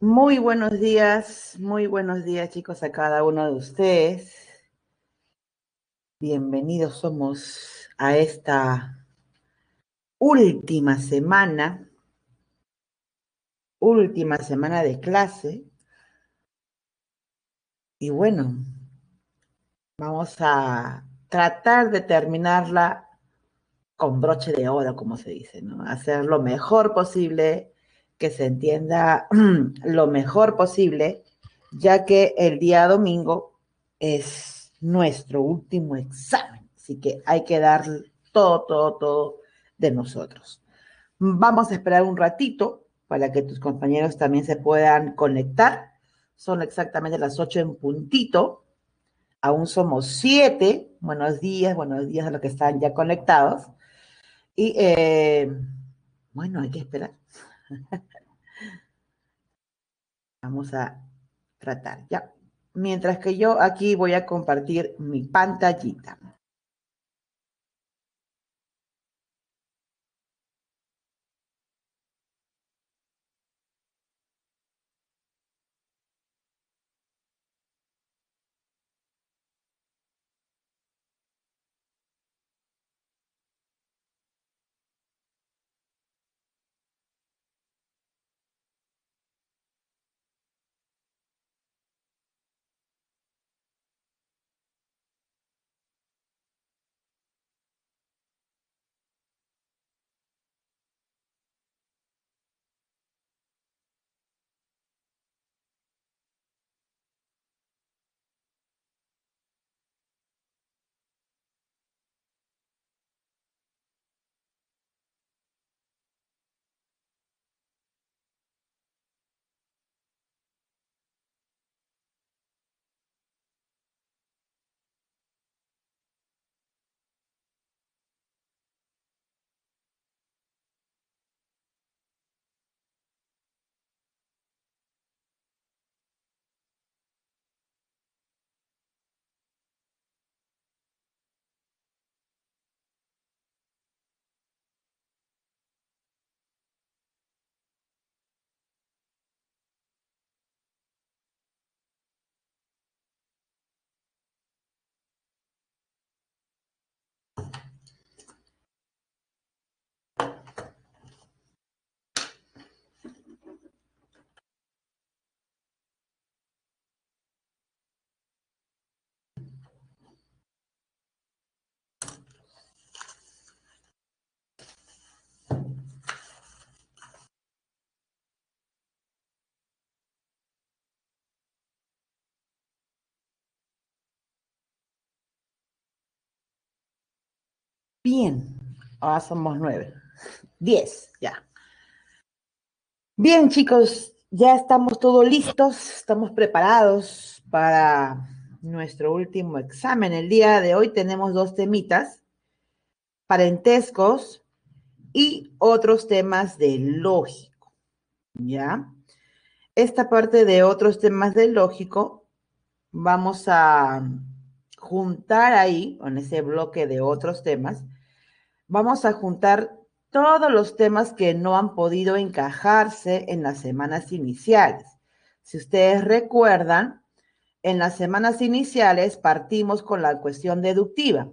Muy buenos días, muy buenos días chicos a cada uno de ustedes. Bienvenidos somos a esta última semana, última semana de clase. Y bueno, vamos a tratar de terminarla con broche de oro, como se dice, ¿no? Hacer lo mejor posible que se entienda lo mejor posible, ya que el día domingo es nuestro último examen, así que hay que dar todo, todo, todo de nosotros. Vamos a esperar un ratito para que tus compañeros también se puedan conectar. Son exactamente las ocho en puntito. Aún somos siete. Buenos días, buenos días a los que están ya conectados. Y eh, bueno, hay que esperar. Vamos a tratar ya. Mientras que yo aquí voy a compartir mi pantallita. Bien, ahora somos nueve, diez, ya. Bien, chicos, ya estamos todos listos, estamos preparados para nuestro último examen. El día de hoy tenemos dos temitas, parentescos y otros temas de lógico, ¿ya? Esta parte de otros temas de lógico vamos a juntar ahí, en ese bloque de otros temas, vamos a juntar todos los temas que no han podido encajarse en las semanas iniciales. Si ustedes recuerdan, en las semanas iniciales partimos con la cuestión deductiva.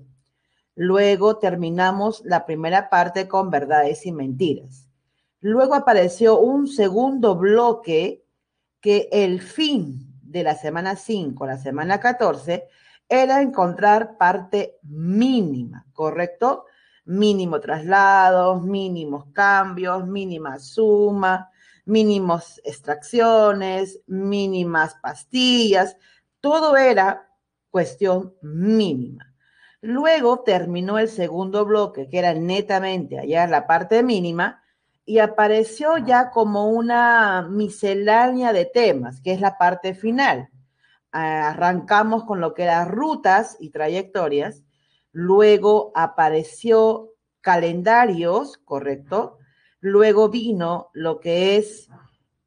Luego terminamos la primera parte con verdades y mentiras. Luego apareció un segundo bloque que el fin de la semana 5, la semana 14, era encontrar parte mínima, ¿correcto? mínimo traslados, mínimos cambios, mínima suma, mínimos extracciones, mínimas pastillas, todo era cuestión mínima. Luego terminó el segundo bloque, que era netamente allá la parte mínima, y apareció ya como una miscelánea de temas, que es la parte final. Ah, arrancamos con lo que eran rutas y trayectorias, luego apareció calendarios, ¿correcto? Luego vino lo que es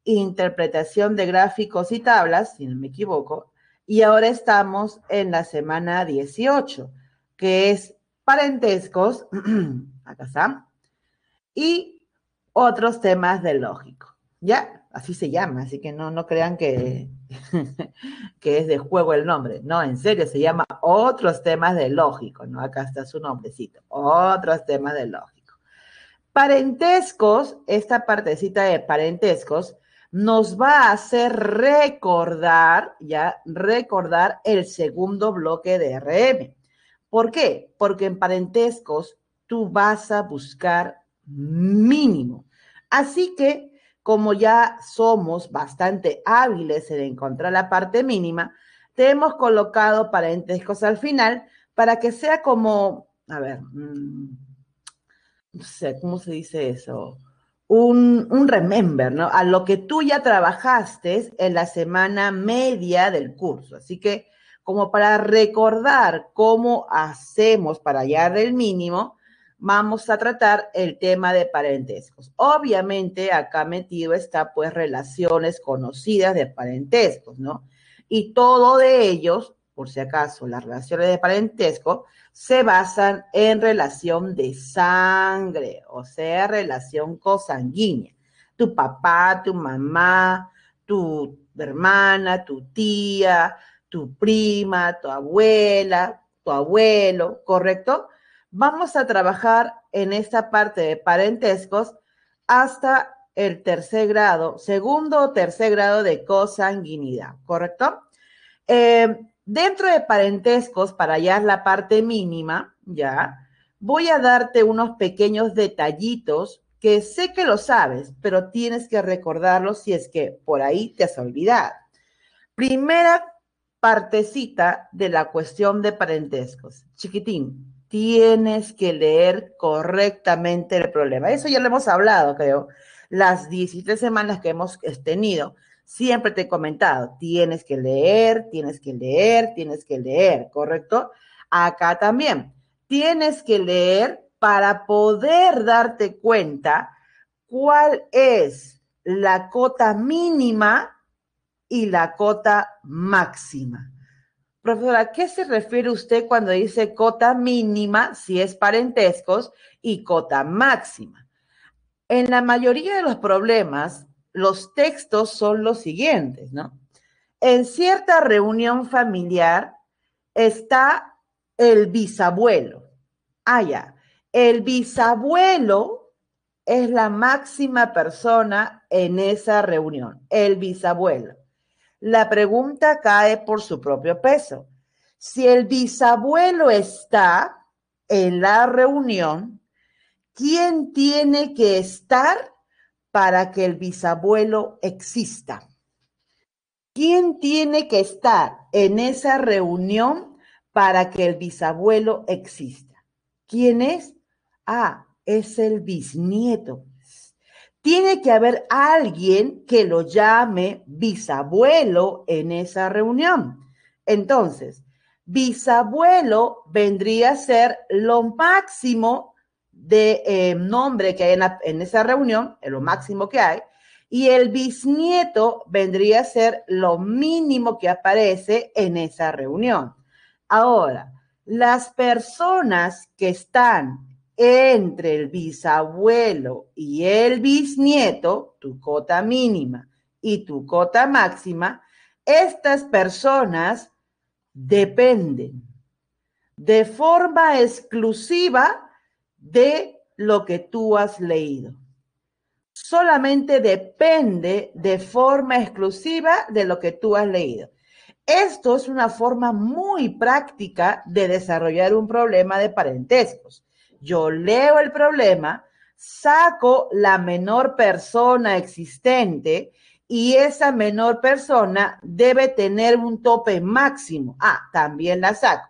interpretación de gráficos y tablas, si no me equivoco, y ahora estamos en la semana 18, que es parentescos, acá está, y otros temas de lógico, ¿ya? Así se llama, así que no, no crean que que es de juego el nombre. No, en serio, se llama Otros temas de lógico, ¿no? Acá está su nombrecito, Otros temas de lógico. Parentescos, esta partecita de parentescos, nos va a hacer recordar, ya, recordar el segundo bloque de RM. ¿Por qué? Porque en parentescos tú vas a buscar mínimo. Así que como ya somos bastante hábiles en encontrar la parte mínima, te hemos colocado parentescos al final para que sea como, a ver, mm, no sé, ¿cómo se dice eso? Un, remember, ¿no? A lo que tú ya trabajaste en la semana media del curso. Así que como para recordar cómo hacemos para hallar el mínimo, vamos a tratar el tema de parentescos. Obviamente acá metido está pues relaciones conocidas de parentescos, ¿no? Y todo de ellos, por si acaso, las relaciones de parentesco se basan en relación de sangre, o sea, relación cosanguínea. Tu papá, tu mamá, tu hermana, tu tía, tu prima, tu abuela, tu abuelo, ¿correcto? Vamos a trabajar en esta parte de parentescos hasta el tercer grado, segundo o tercer grado de cosanguinidad, ¿correcto? Eh, dentro de parentescos, para allá la parte mínima, ¿ya? Voy a darte unos pequeños detallitos que sé que lo sabes, pero tienes que recordarlo si es que por ahí te has olvidado. Primera partecita de la cuestión de parentescos, chiquitín tienes que leer correctamente el problema. Eso ya lo hemos hablado, creo. Las 17 semanas que hemos eh, tenido, siempre te he comentado, tienes que leer, tienes que leer, tienes que leer, ¿correcto? Acá también, tienes que leer para poder darte cuenta cuál es la cota mínima y la cota máxima. Profesora, ¿a qué se refiere usted cuando dice cota mínima si es parentescos y cota máxima? En la mayoría de los problemas, los textos son los siguientes, ¿no? En cierta reunión familiar está el bisabuelo. Ah, ya. El bisabuelo es la máxima persona en esa reunión, el bisabuelo la pregunta cae por su propio peso. Si el bisabuelo está en la reunión, ¿quién tiene que estar para que el bisabuelo exista? ¿Quién tiene que estar en esa reunión para que el bisabuelo exista? ¿Quién es? Ah, es el bisnieto tiene que haber alguien que lo llame bisabuelo en esa reunión. Entonces, bisabuelo vendría a ser lo máximo de eh, nombre que hay en, esa reunión, lo máximo que hay, y el bisnieto vendría a ser lo mínimo que aparece en esa reunión. Ahora, las personas que están entre el bisabuelo y el bisnieto, tu cota mínima y tu cota máxima, estas personas dependen de forma exclusiva de lo que tú has leído. Solamente depende de forma exclusiva de lo que tú has leído. Esto es una forma muy práctica de desarrollar un problema de parentescos yo leo el problema, saco la menor persona existente y esa menor persona debe tener un tope máximo. Ah, también la saco.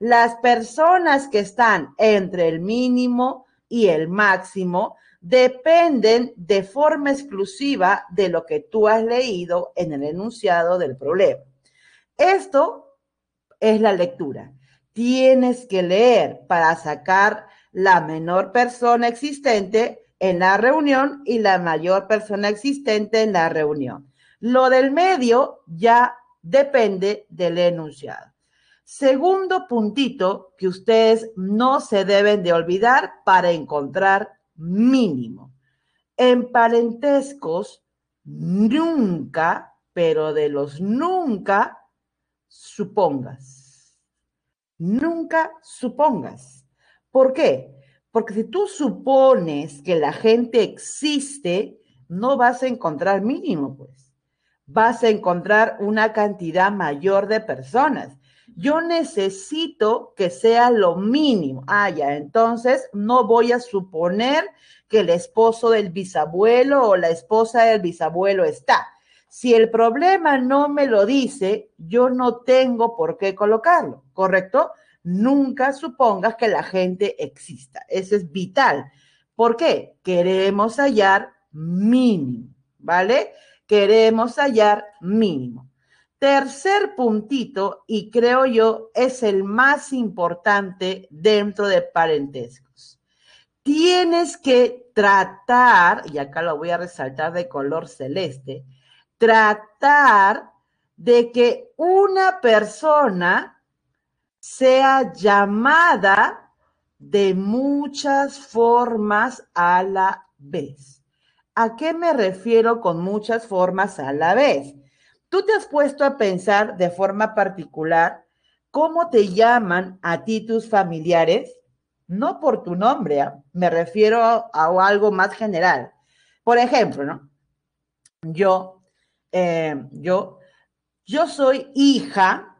Las personas que están entre el mínimo y el máximo dependen de forma exclusiva de lo que tú has leído en el enunciado del problema. Esto es la lectura. Tienes que leer para sacar la menor persona existente en la reunión y la mayor persona existente en la reunión. Lo del medio ya depende del enunciado. Segundo puntito que ustedes no se deben de olvidar para encontrar mínimo. En parentescos, nunca, pero de los nunca, supongas. Nunca supongas. ¿Por qué? Porque si tú supones que la gente existe, no vas a encontrar mínimo, pues. Vas a encontrar una cantidad mayor de personas. Yo necesito que sea lo mínimo. Ah, ya, entonces no voy a suponer que el esposo del bisabuelo o la esposa del bisabuelo está. Si el problema no me lo dice, yo no tengo por qué colocarlo, ¿correcto? Nunca supongas que la gente exista. Eso es vital. ¿Por qué? Queremos hallar mínimo, ¿vale? Queremos hallar mínimo. Tercer puntito, y creo yo es el más importante dentro de parentescos. Tienes que tratar, y acá lo voy a resaltar de color celeste, tratar de que una persona sea llamada de muchas formas a la vez. ¿A qué me refiero con muchas formas a la vez? ¿Tú te has puesto a pensar de forma particular cómo te llaman a ti tus familiares? No por tu nombre, ¿ah? me refiero a, algo más general. Por ejemplo, ¿no? Yo, eh, yo, yo soy hija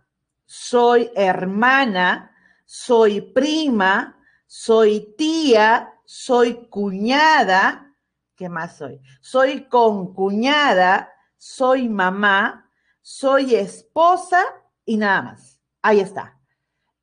soy hermana, soy prima, soy tía, soy cuñada, ¿qué más soy? Soy concuñada, soy mamá, soy esposa y nada más. Ahí está.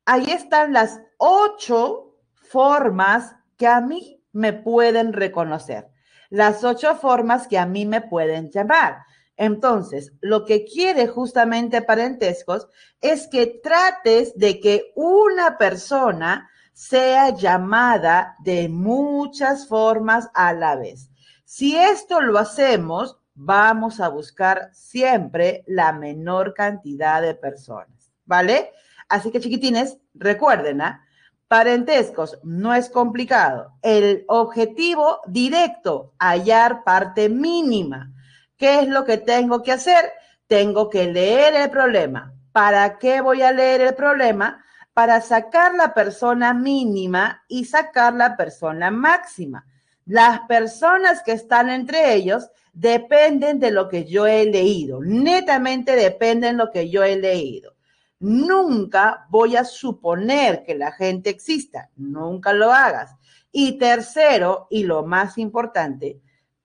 Ahí están las ocho formas que a mí me pueden reconocer, las ocho formas que a mí me pueden llamar. Entonces, lo que quiere justamente parentescos es que trates de que una persona sea llamada de muchas formas a la vez. Si esto lo hacemos, vamos a buscar siempre la menor cantidad de personas, ¿vale? Así que chiquitines, recuerden, ¿ah? Parentescos, no es complicado. El objetivo directo, hallar parte mínima. ¿Qué es lo que tengo que hacer? Tengo que leer el problema. ¿Para qué voy a leer el problema? Para sacar la persona mínima y sacar la persona máxima. Las personas que están entre ellos dependen de lo que yo he leído, netamente dependen de lo que yo he leído. Nunca voy a suponer que la gente exista, nunca lo hagas. Y tercero, y lo más importante,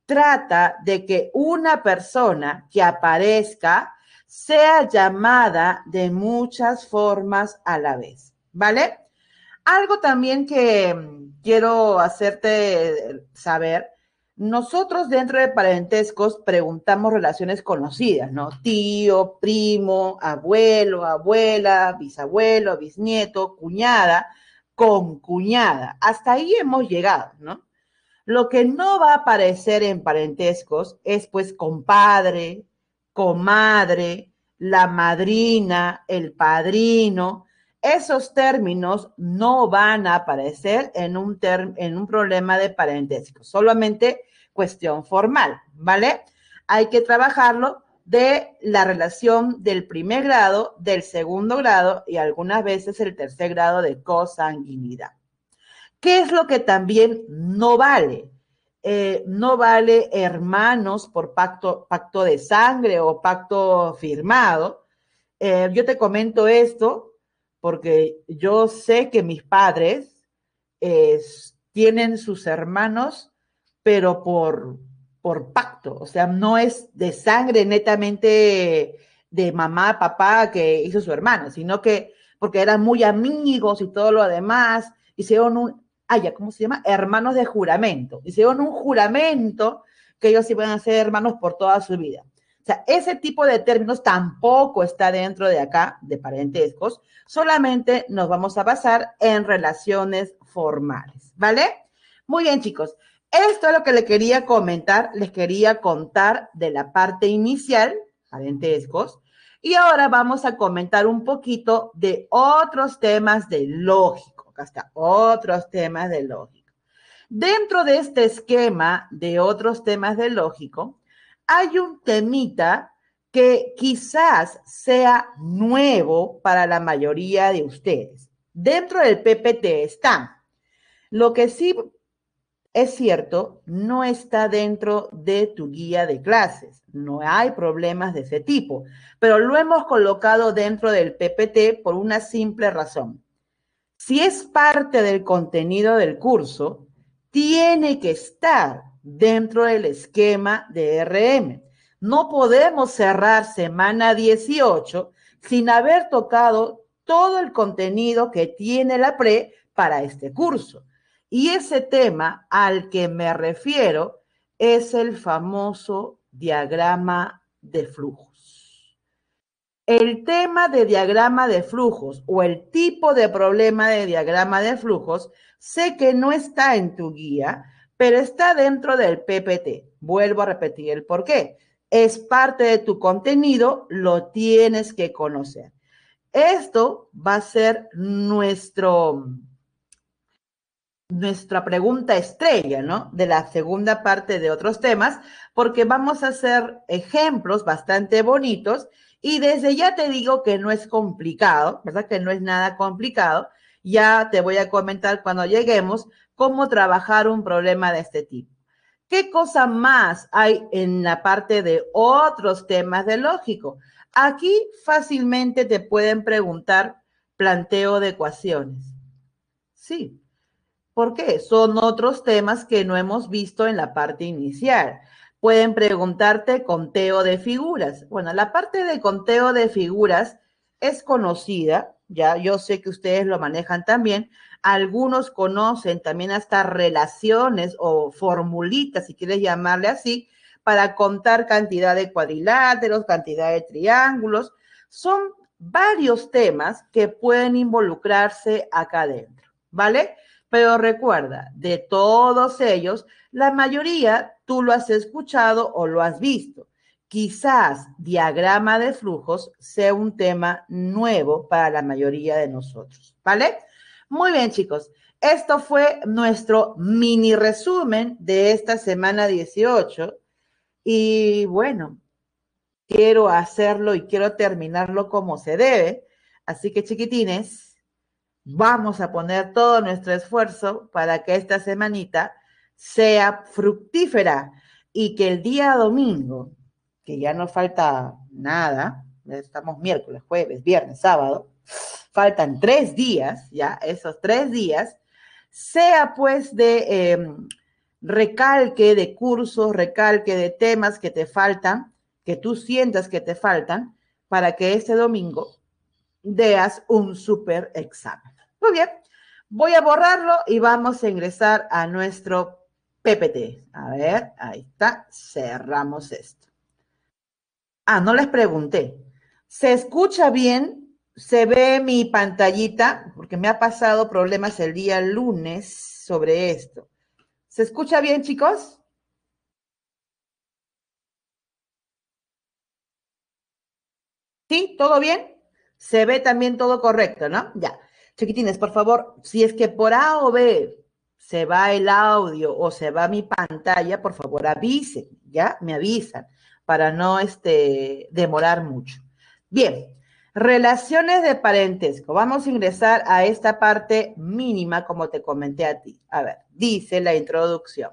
trata de que una persona que aparezca sea llamada de muchas formas a la vez, ¿vale? Algo también que mm, quiero hacerte eh, saber, nosotros dentro de parentescos preguntamos relaciones conocidas, ¿no? Tío, primo, abuelo, abuela, bisabuelo, bisnieto, cuñada, con cuñada. Hasta ahí hemos llegado, ¿no? Lo que no va a aparecer en parentescos es pues compadre, comadre, la madrina, el padrino. Esos términos no van a aparecer en un, problema de parentesco, solamente cuestión formal, ¿vale? Hay que trabajarlo de la relación del primer grado, del segundo grado y algunas veces el tercer grado de cosanguinidad. ¿Qué es lo que también no vale? Eh, no vale hermanos por pacto, pacto de sangre o pacto firmado. Eh, yo te comento esto porque yo sé que mis padres eh, tienen sus hermanos, pero por, por pacto, o sea, no es de sangre netamente de mamá, papá que hizo su hermano, sino que porque eran muy amigos y todo lo demás, hicieron un, ¿cómo se llama? Hermanos de juramento. Y Hicieron un juramento que ellos iban a ser hermanos por toda su vida. O sea, ese tipo de términos tampoco está dentro de acá, de parentescos. Solamente nos vamos a basar en relaciones formales, ¿vale? Muy bien, chicos. Esto es lo que les quería comentar, les quería contar de la parte inicial, parentescos, y ahora vamos a comentar un poquito de otros temas de lógica hasta otros temas de lógico. Dentro de este esquema de otros temas de lógico, hay un temita que quizás sea nuevo para la mayoría de ustedes. Dentro del PPT está Lo que sí es cierto, no está dentro de tu guía de clases. No hay problemas de ese tipo, pero lo hemos colocado dentro del PPT por una simple razón si es parte del contenido del curso, tiene que estar dentro del esquema de RM. No podemos cerrar semana 18 sin haber tocado todo el contenido que tiene la pre para este curso. Y ese tema al que me refiero es el famoso diagrama de flujo. El tema de diagrama de flujos o el tipo de problema de diagrama de flujos, sé que no está en tu guía, pero está dentro del PPT. Vuelvo a repetir el por qué. Es parte de tu contenido, lo tienes que conocer. Esto va a ser nuestro, nuestra pregunta estrella, ¿no? De la segunda parte de otros temas, porque vamos a hacer ejemplos bastante bonitos y desde ya te digo que no es complicado, ¿verdad? Que no es nada complicado. Ya te voy a comentar cuando lleguemos cómo trabajar un problema de este tipo. ¿Qué cosa más hay en la parte de otros temas de lógico? Aquí fácilmente te pueden preguntar planteo de ecuaciones. Sí. ¿Por qué? Son otros temas que no hemos visto en la parte inicial pueden preguntarte conteo de figuras. Bueno, la parte de conteo de figuras es conocida, ya yo sé que ustedes lo manejan también. Algunos conocen también hasta relaciones o formulitas, si quieres llamarle así, para contar cantidad de cuadriláteros, cantidad de triángulos. Son varios temas que pueden involucrarse acá adentro, ¿vale? Pero recuerda, de todos ellos, la mayoría tú lo has escuchado o lo has visto. Quizás diagrama de flujos sea un tema nuevo para la mayoría de nosotros, ¿vale? Muy bien, chicos. Esto fue nuestro mini resumen de esta semana 18. Y bueno, quiero hacerlo y quiero terminarlo como se debe. Así que chiquitines, Vamos a poner todo nuestro esfuerzo para que esta semanita sea fructífera y que el día domingo, que ya no falta nada, estamos miércoles, jueves, viernes, sábado, faltan tres días, ya esos tres días, sea pues de em, recalque de cursos, recalque de temas que te faltan, que tú sientas que te faltan, para que este domingo deas un super examen. Muy bien, voy a borrarlo y vamos a ingresar a nuestro PPT. A ver, ahí está, cerramos esto. Ah, no les pregunté. ¿Se escucha bien? ¿Se ve mi pantallita? Porque me ha pasado problemas el día lunes sobre esto. ¿Se escucha bien, chicos? ¿Sí? ¿Todo bien? Se ve también todo correcto, ¿no? Ya. Chiquitines, por favor, si es que por A o B se va el audio o se va mi pantalla, por favor avisen, ¿ya? Me avisan para no este, demorar mucho. Bien, relaciones de parentesco. Vamos a ingresar a esta parte mínima, como te comenté a ti. A ver, dice la introducción.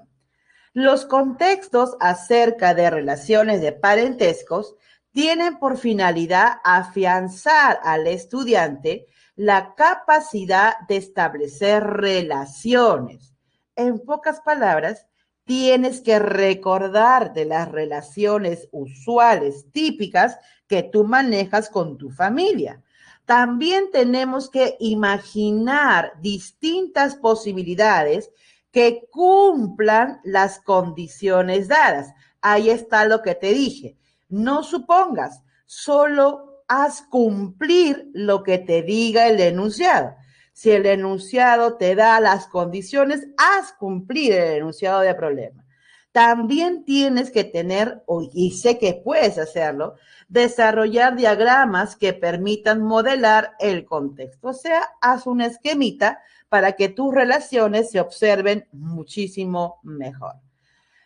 Los contextos acerca de relaciones de parentescos tienen por finalidad afianzar al estudiante la capacidad de establecer relaciones. En pocas palabras, tienes que recordar de las relaciones usuales, típicas, que tú manejas con tu familia. También tenemos que imaginar distintas posibilidades que cumplan las condiciones dadas. Ahí está lo que te dije. No supongas, solo haz cumplir lo que te diga el enunciado. Si el enunciado te da las condiciones, haz cumplir el enunciado de problema. También tienes que tener, y sé que puedes hacerlo, desarrollar diagramas que permitan modelar el contexto. O sea, haz una esquemita para que tus relaciones se observen muchísimo mejor.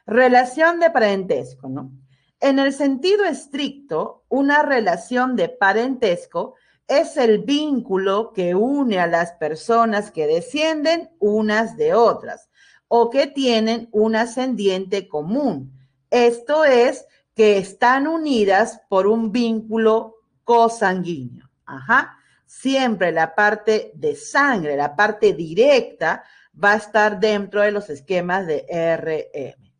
Relación de parentesco, ¿no? En el sentido estricto, una relación de parentesco es el vínculo que une a las personas que descienden unas de otras o que tienen un ascendiente común. Esto es que están unidas por un vínculo cosanguíneo. Ajá. Siempre la parte de sangre, la parte directa, va a estar dentro de los esquemas de RM.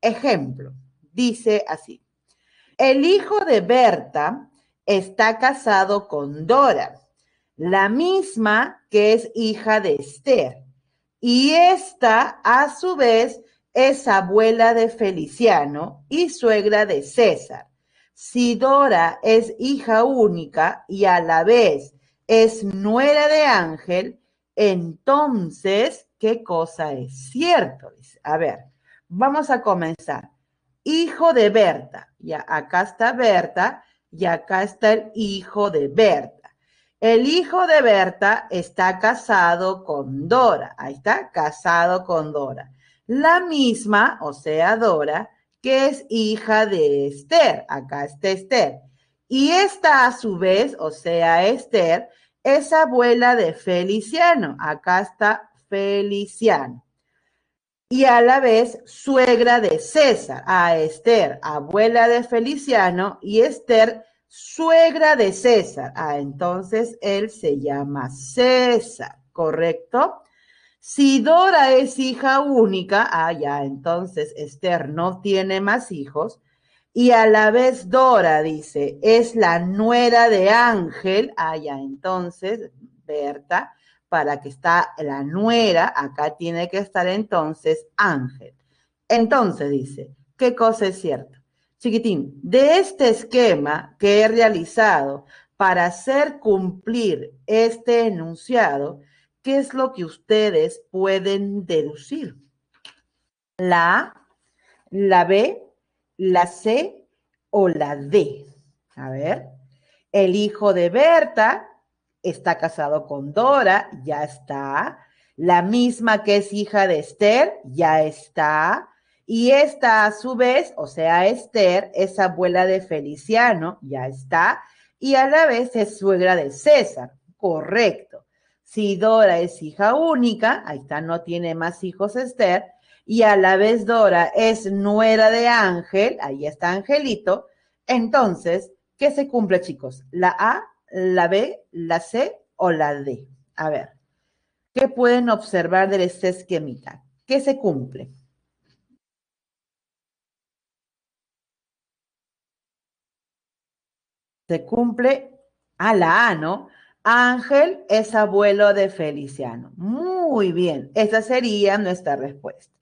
Ejemplo, dice así. El hijo de Berta está casado con Dora, la misma que es hija de Esther, y esta a su vez es abuela de Feliciano y suegra de César. Si Dora es hija única y a la vez es nuera de Ángel, entonces, ¿qué cosa es cierto? A ver, vamos a comenzar hijo de Berta. Ya acá está Berta y acá está el hijo de Berta. El hijo de Berta está casado con Dora. Ahí está, casado con Dora. La misma, o sea, Dora, que es hija de Esther. Acá está Esther. Y esta a su vez, o sea, Esther, es abuela de Feliciano. Acá está Feliciano y a la vez suegra de César, a Esther, abuela de Feliciano, y Esther, suegra de César. Ah, entonces él se llama César, ¿correcto? Si Dora es hija única, ah, ya, entonces Esther no tiene más hijos. Y a la vez Dora, dice, es la nuera de Ángel, ah, ya, entonces Berta para que está la nuera, acá tiene que estar entonces Ángel. Entonces dice, ¿qué cosa es cierta? Chiquitín, de este esquema que he realizado para hacer cumplir este enunciado, ¿qué es lo que ustedes pueden deducir? La A, la B, la C o la D. A ver, el hijo de Berta está casado con Dora, ya está. La misma que es hija de Esther, ya está. Y esta a su vez, o sea, Esther es abuela de Feliciano, ya está. Y a la vez es suegra de César, correcto. Si Dora es hija única, ahí está, no tiene más hijos Esther. Y a la vez Dora es nuera de Ángel, ahí está Angelito. Entonces, ¿qué se cumple, chicos? ¿La A la B, la C o la D. A ver, ¿qué pueden observar del este esquemita? ¿Qué se cumple? Se cumple a la A, ¿no? Ángel es abuelo de Feliciano. Muy bien, esa sería nuestra respuesta.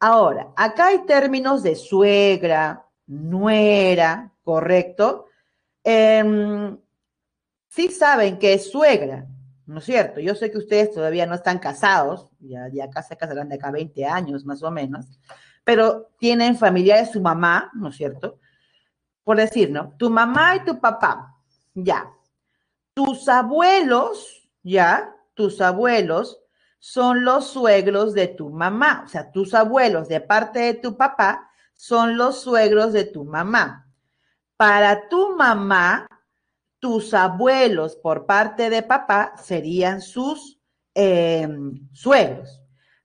Ahora, acá hay términos de suegra, nuera, ¿correcto? Eh, sí saben que es suegra, ¿no es cierto? Yo sé que ustedes todavía no están casados, ya, ya se casarán de acá 20 años más o menos, pero tienen familia de su mamá, ¿no es cierto? Por decir, ¿no? Tu mamá y tu papá, ya. Tus abuelos, ya, tus abuelos son los suegros de tu mamá, o sea, tus abuelos de parte de tu papá son los suegros de tu mamá. Para tu mamá, tus abuelos por parte de papá serían sus eh, suegros.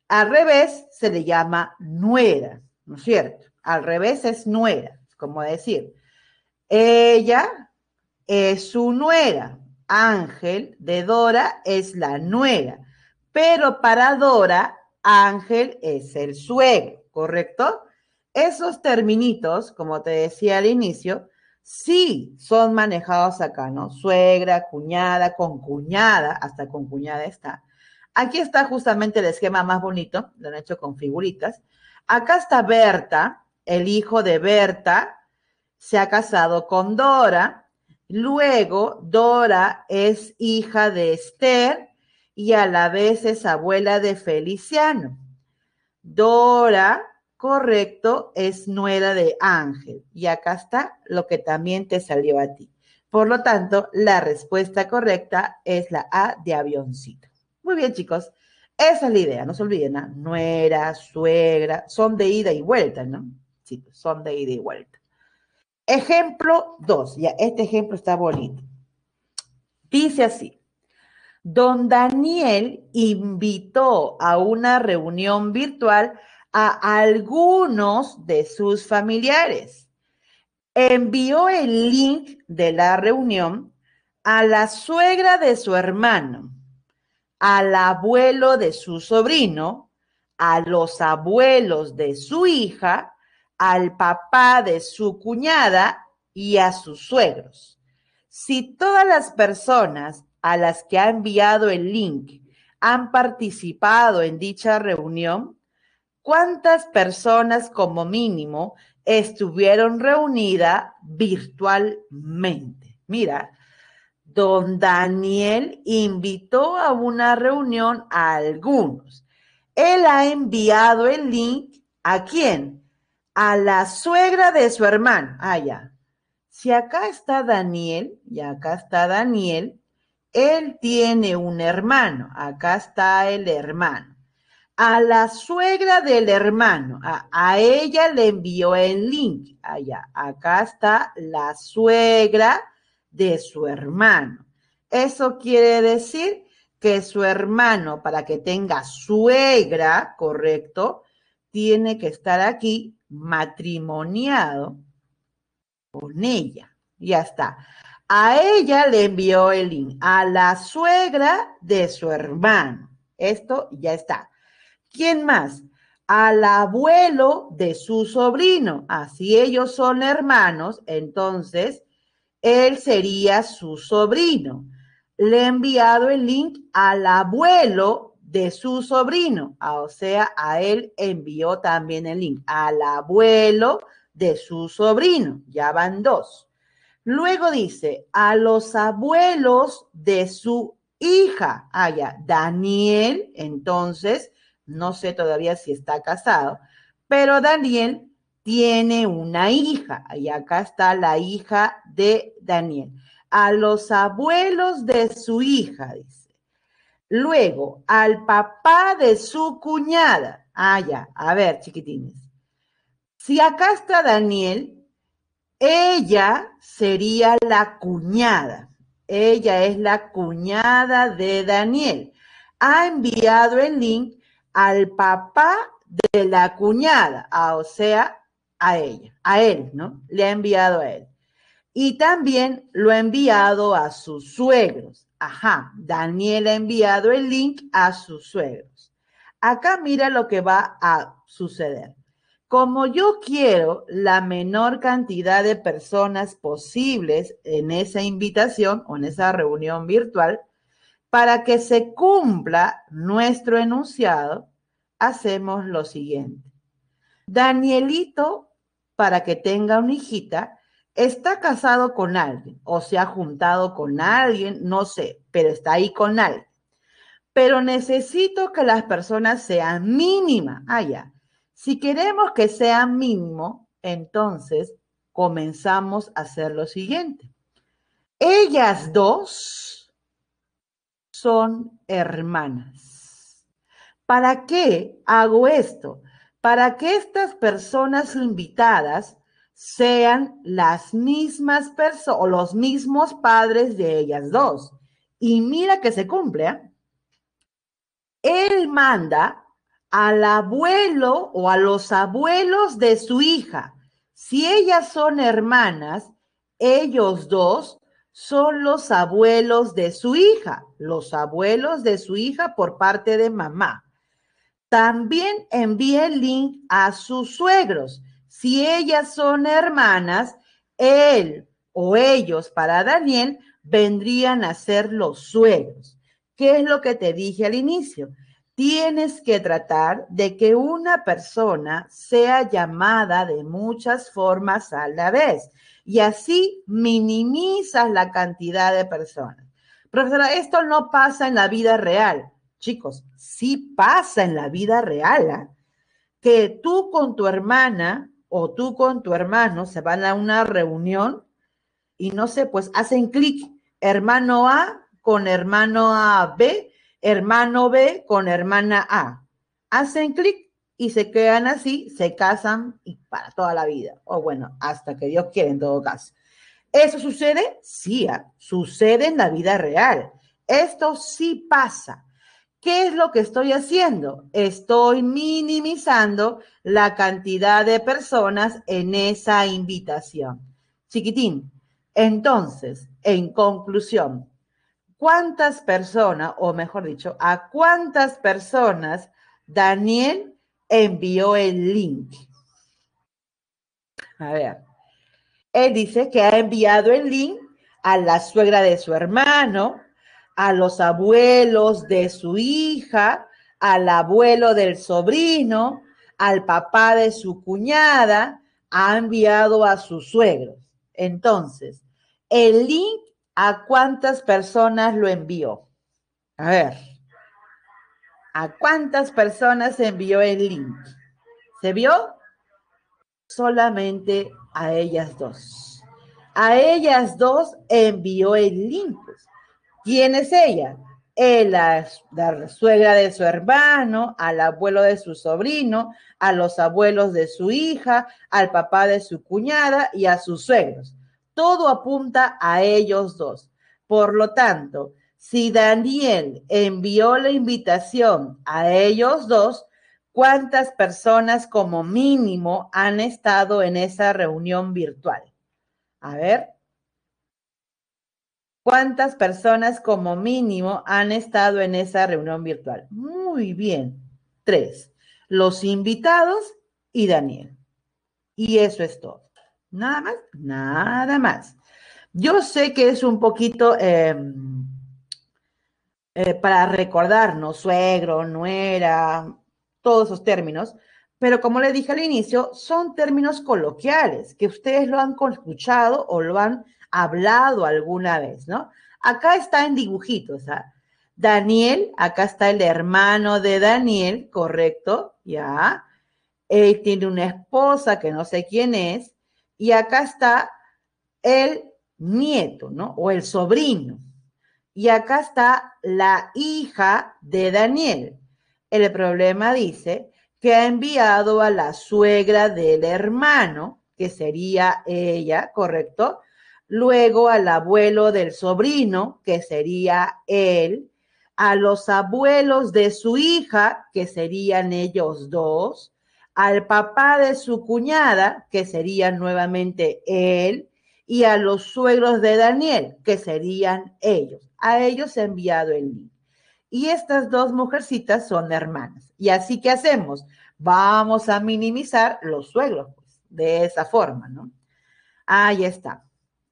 Al revés se le llama nuera, ¿no es cierto? Al revés es nuera, como decir, ella es su nuera, Ángel de Dora es la nuera, pero para Dora Ángel es el suegro, ¿correcto? Esos terminitos, como te decía al inicio, sí son manejados acá, ¿no? Suegra, cuñada, con cuñada, hasta con cuñada está. Aquí está justamente el esquema más bonito, lo han hecho con figuritas. Acá está Berta, el hijo de Berta, se ha casado con Dora. Luego, Dora es hija de Esther y a la vez es abuela de Feliciano. Dora correcto es nuera de Ángel. Y acá está lo que también te salió a ti. Por lo tanto, la respuesta correcta es la A de avioncito. Muy bien, chicos. Esa es la idea, no se olviden, ¿no? ¿ah? nuera, suegra, son de ida y vuelta, ¿no? Sí, son de ida y vuelta. Ejemplo 2, ya, este ejemplo está bonito. Dice así, don Daniel invitó a una reunión virtual a algunos de sus familiares. Envió el link de la reunión a la suegra de su hermano, al abuelo de su sobrino, a los abuelos de su hija, al papá de su cuñada y a sus suegros. Si todas las personas a las que ha enviado el link han participado en dicha reunión, cuántas personas como mínimo estuvieron reunidas virtualmente. Mira, don Daniel invitó a una reunión a algunos. Él ha enviado el link a quién? A la suegra de su hermano. Ah, ya. Si acá está Daniel, y acá está Daniel, él tiene un hermano. Acá está el hermano a la suegra del hermano. A, ella le envió el link. Allá, acá está la suegra de su hermano. Eso quiere decir que su hermano, para que tenga suegra, correcto, tiene que estar aquí matrimoniado con ella. Ya está. A ella le envió el link, a la suegra de su hermano. Esto ya está. ¿Quién más? Al abuelo de su sobrino. Así ellos son hermanos, entonces él sería su sobrino. Le he enviado el link al abuelo de su sobrino. Ah, o sea, a él envió también el link. Al abuelo de su sobrino. Ya van dos. Luego dice, a los abuelos de su hija. Ah, ya, Daniel, entonces, no sé todavía si está casado, pero Daniel tiene una hija, y acá está la hija de Daniel, a los abuelos de su hija, dice. Luego, al papá de su cuñada. Ah, ya, a ver, chiquitines. Si acá está Daniel, ella sería la cuñada. Ella es la cuñada de Daniel. Ha enviado el link al papá de la cuñada, o sea, a ella, a él, ¿no? Le ha enviado a él. Y también lo ha enviado a sus suegros. Ajá, Daniel ha enviado el link a sus suegros. Acá mira lo que va a suceder. Como yo quiero la menor cantidad de personas posibles en esa invitación o en esa reunión virtual, para que se cumpla nuestro enunciado, hacemos lo siguiente. Danielito, para que tenga una hijita, está casado con alguien o se ha juntado con alguien, no sé, pero está ahí con alguien. Pero necesito que las personas sean mínimas. Ah, ya. si queremos que sea mínimo, entonces comenzamos a hacer lo siguiente. Ellas dos son hermanas. ¿Para qué hago esto? Para que estas personas invitadas sean las mismas personas o los mismos padres de ellas dos. Y mira que se cumple. ¿eh? Él manda al abuelo o a los abuelos de su hija. Si ellas son hermanas, ellos dos son los abuelos de su hija, los abuelos de su hija por parte de mamá. También envíe el link a sus suegros. Si ellas son hermanas, él o ellos para Daniel vendrían a ser los suegros. ¿Qué es lo que te dije al inicio? Tienes que tratar de que una persona sea llamada de muchas formas a la vez y así minimizas la cantidad de personas. Profesora, esto no pasa en la vida real. Chicos, sí pasa en la vida real. ¿ah? Que tú con tu hermana o tú con tu hermano se van a una reunión y no sé, pues hacen clic, hermano A con hermano A B, hermano B con hermana A. Hacen clic y se quedan así, se casan y para toda la vida. O bueno, hasta que Dios quiera en todo caso. ¿Eso sucede? Sí, ah, sucede en la vida real. Esto sí pasa. ¿Qué es lo que estoy haciendo? Estoy minimizando la cantidad de personas en esa invitación. Chiquitín, entonces, en conclusión, ¿cuántas personas, o mejor dicho, a cuántas personas Daniel envió el link. A ver. Él dice que ha enviado el link a la suegra de su hermano, a los abuelos de su hija, al abuelo del sobrino, al papá de su cuñada, ha enviado a sus suegros. Entonces, el link a cuántas personas lo envió. A ver. ¿A cuántas personas envió el link? ¿Se vio? Solamente a ellas dos. A ellas dos envió el link. ¿Quién es ella? la, la suegra de su hermano, al abuelo de su sobrino, a los abuelos de su hija, al papá de su cuñada y a sus suegros. Todo apunta a ellos dos. Por lo tanto, si Daniel envió la invitación a ellos dos, ¿cuántas personas como mínimo han estado en esa reunión virtual? A ver. ¿Cuántas personas como mínimo han estado en esa reunión virtual? Muy bien. Tres. Los invitados y Daniel. Y eso es todo. Nada más, nada más. Yo sé que es un poquito... Em, eh, para recordarnos, suegro, nuera, todos esos términos. Pero como le dije al inicio, son términos coloquiales que ustedes lo han escuchado o lo han hablado alguna vez, ¿no? Acá está en dibujitos. sea, Daniel, acá está el hermano de Daniel, correcto, ya. Él tiene una esposa que no sé quién es. Y acá está el nieto, ¿no? O el sobrino. Y acá está la hija de Daniel. El problema dice que ha enviado a la suegra del hermano, que sería ella, ¿correcto? Luego al abuelo del sobrino, que sería él, a los abuelos de su hija, que serían ellos dos, al papá de su cuñada, que sería nuevamente él, y a los suegros de Daniel, que serían ellos. A ellos he enviado el link. Y estas dos mujercitas son hermanas. ¿Y así que hacemos? Vamos a minimizar los suegros, pues, de esa forma, ¿no? Ahí está,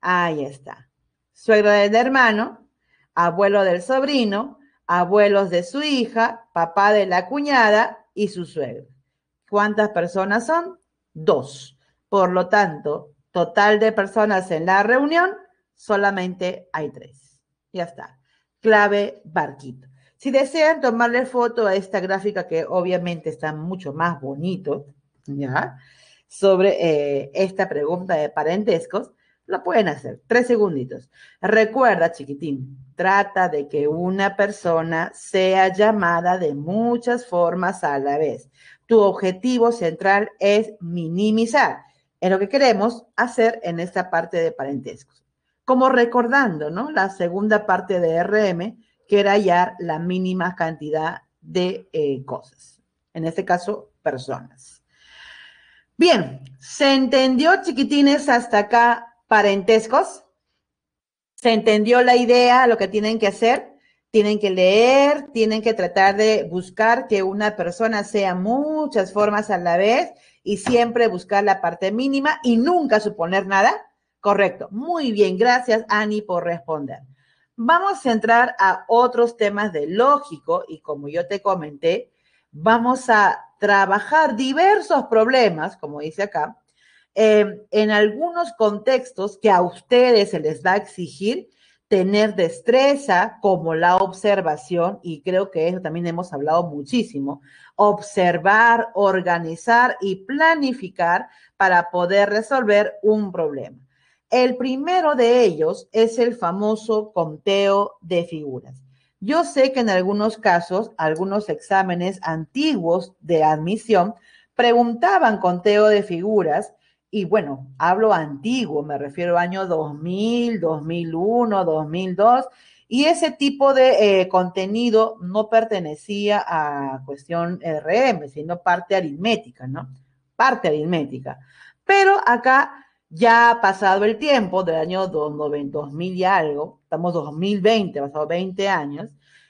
ahí está. Suegro del hermano, abuelo del sobrino, abuelos de su hija, papá de la cuñada y su suegro. ¿Cuántas personas son? Dos. Por lo tanto, total de personas en la reunión, solamente hay tres. Ya está. Clave barquito. Si desean tomarle foto a esta gráfica, que obviamente está mucho más bonito, ¿ya? Sobre eh, esta pregunta de parentescos, lo pueden hacer. Tres segunditos. Recuerda, chiquitín, trata de que una persona sea llamada de muchas formas a la vez. Tu objetivo central es minimizar. Es lo que queremos hacer en esta parte de parentescos como recordando, ¿no? La segunda parte de RM, que era hallar la mínima cantidad de eh, cosas, en este caso, personas. Bien, ¿se entendió, chiquitines, hasta acá parentescos? ¿Se entendió la idea, lo que tienen que hacer? Tienen que leer, tienen que tratar de buscar que una persona sea muchas formas a la vez y siempre buscar la parte mínima y nunca suponer nada. Correcto. Muy bien, gracias Ani por responder. Vamos a entrar a otros temas de lógico y como yo te comenté, vamos a trabajar diversos problemas, como dice acá, em, en algunos contextos que a ustedes se les va a exigir tener destreza como la observación, y creo que eso también hemos hablado muchísimo, observar, organizar y planificar para poder resolver un problema. El primero de ellos es el famoso conteo de figuras. Yo sé que en algunos casos, algunos exámenes antiguos de admisión preguntaban conteo de figuras y bueno, hablo antiguo, me refiero a año 2000, 2001, 2002, y ese tipo de eh, contenido no pertenecía a cuestión RM, sino parte aritmética, ¿no? Parte aritmética. Pero acá ya ha pasado el tiempo del año 2000 y algo, estamos 2020, pasado 20 años,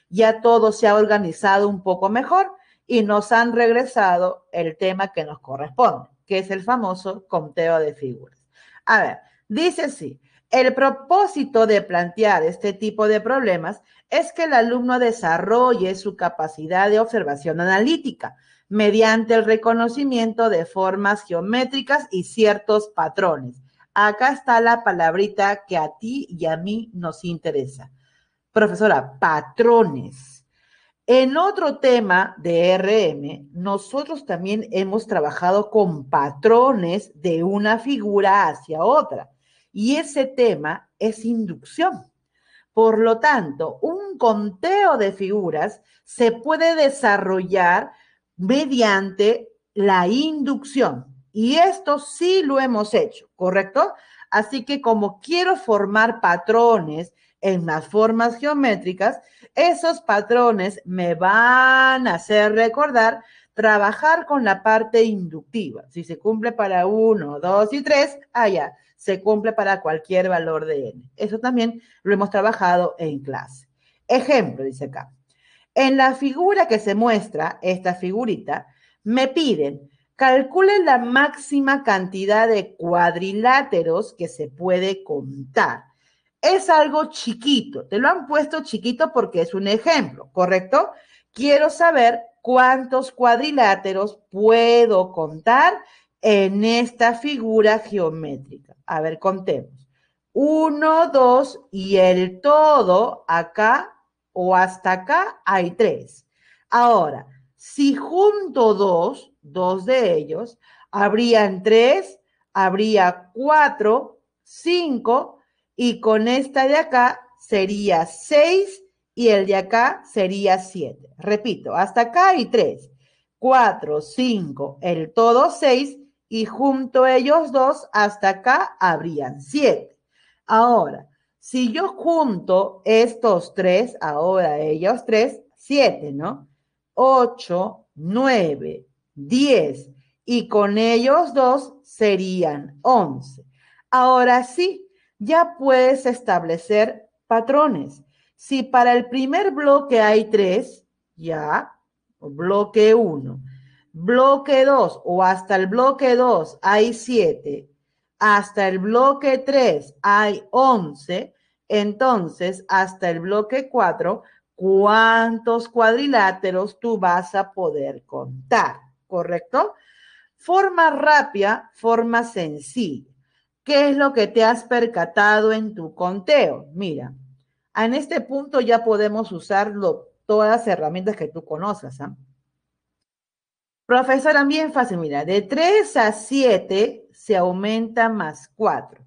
ya todo se ha organizado un poco mejor y nos han regresado el tema que nos corresponde, que es el famoso conteo de figuras. A ver, dice así, el propósito de plantear este tipo de problemas es que el alumno desarrolle su capacidad de observación analítica mediante el reconocimiento de formas geométricas y ciertos patrones. Acá está la palabrita que a ti y a mí nos interesa. Profesora, patrones. En otro tema de RM, nosotros también hemos trabajado con patrones de una figura hacia otra. Y ese tema es inducción. Por lo tanto, un conteo de figuras se puede desarrollar mediante la inducción. Y esto sí lo hemos hecho, ¿correcto? Así que como quiero formar patrones en las formas geométricas, esos patrones me van a hacer recordar trabajar con la parte inductiva. Si se cumple para 1, 2 y 3, allá, ah, se cumple para cualquier valor de n. Eso también lo hemos trabajado en clase. Ejemplo, dice acá. En la figura que se muestra, esta figurita, me piden, calculen la máxima cantidad de cuadriláteros que se puede contar. Es algo chiquito, te lo han puesto chiquito porque es un ejemplo, ¿correcto? Quiero saber cuántos cuadriláteros puedo contar en esta figura geométrica. A ver, contemos. Uno, dos y el todo acá o hasta acá hay tres. Ahora, si junto dos, dos de ellos, habrían tres, habría cuatro, cinco, y con esta de acá sería seis y el de acá sería siete. Repito, hasta acá hay tres, cuatro, cinco, el todo seis, y junto ellos dos, hasta acá habrían siete. Ahora, si yo junto estos tres, ahora ellos tres, siete, ¿no? Ocho, nueve, diez. Y con ellos dos serían once. Ahora sí, ya puedes establecer patrones. Si para el primer bloque hay tres, ya, bloque uno. Bloque dos o hasta el bloque dos hay siete hasta el bloque tres hay once entonces, hasta el bloque 4, ¿cuántos cuadriláteros tú vas a poder contar? ¿Correcto? Forma rápida, forma sencilla. ¿Qué es lo que te has percatado en tu conteo? Mira, en este punto ya podemos usar todas las herramientas que tú conozcas. ¿ah? Profesora, también fácil, mira, de 3 a 7 se aumenta más 4.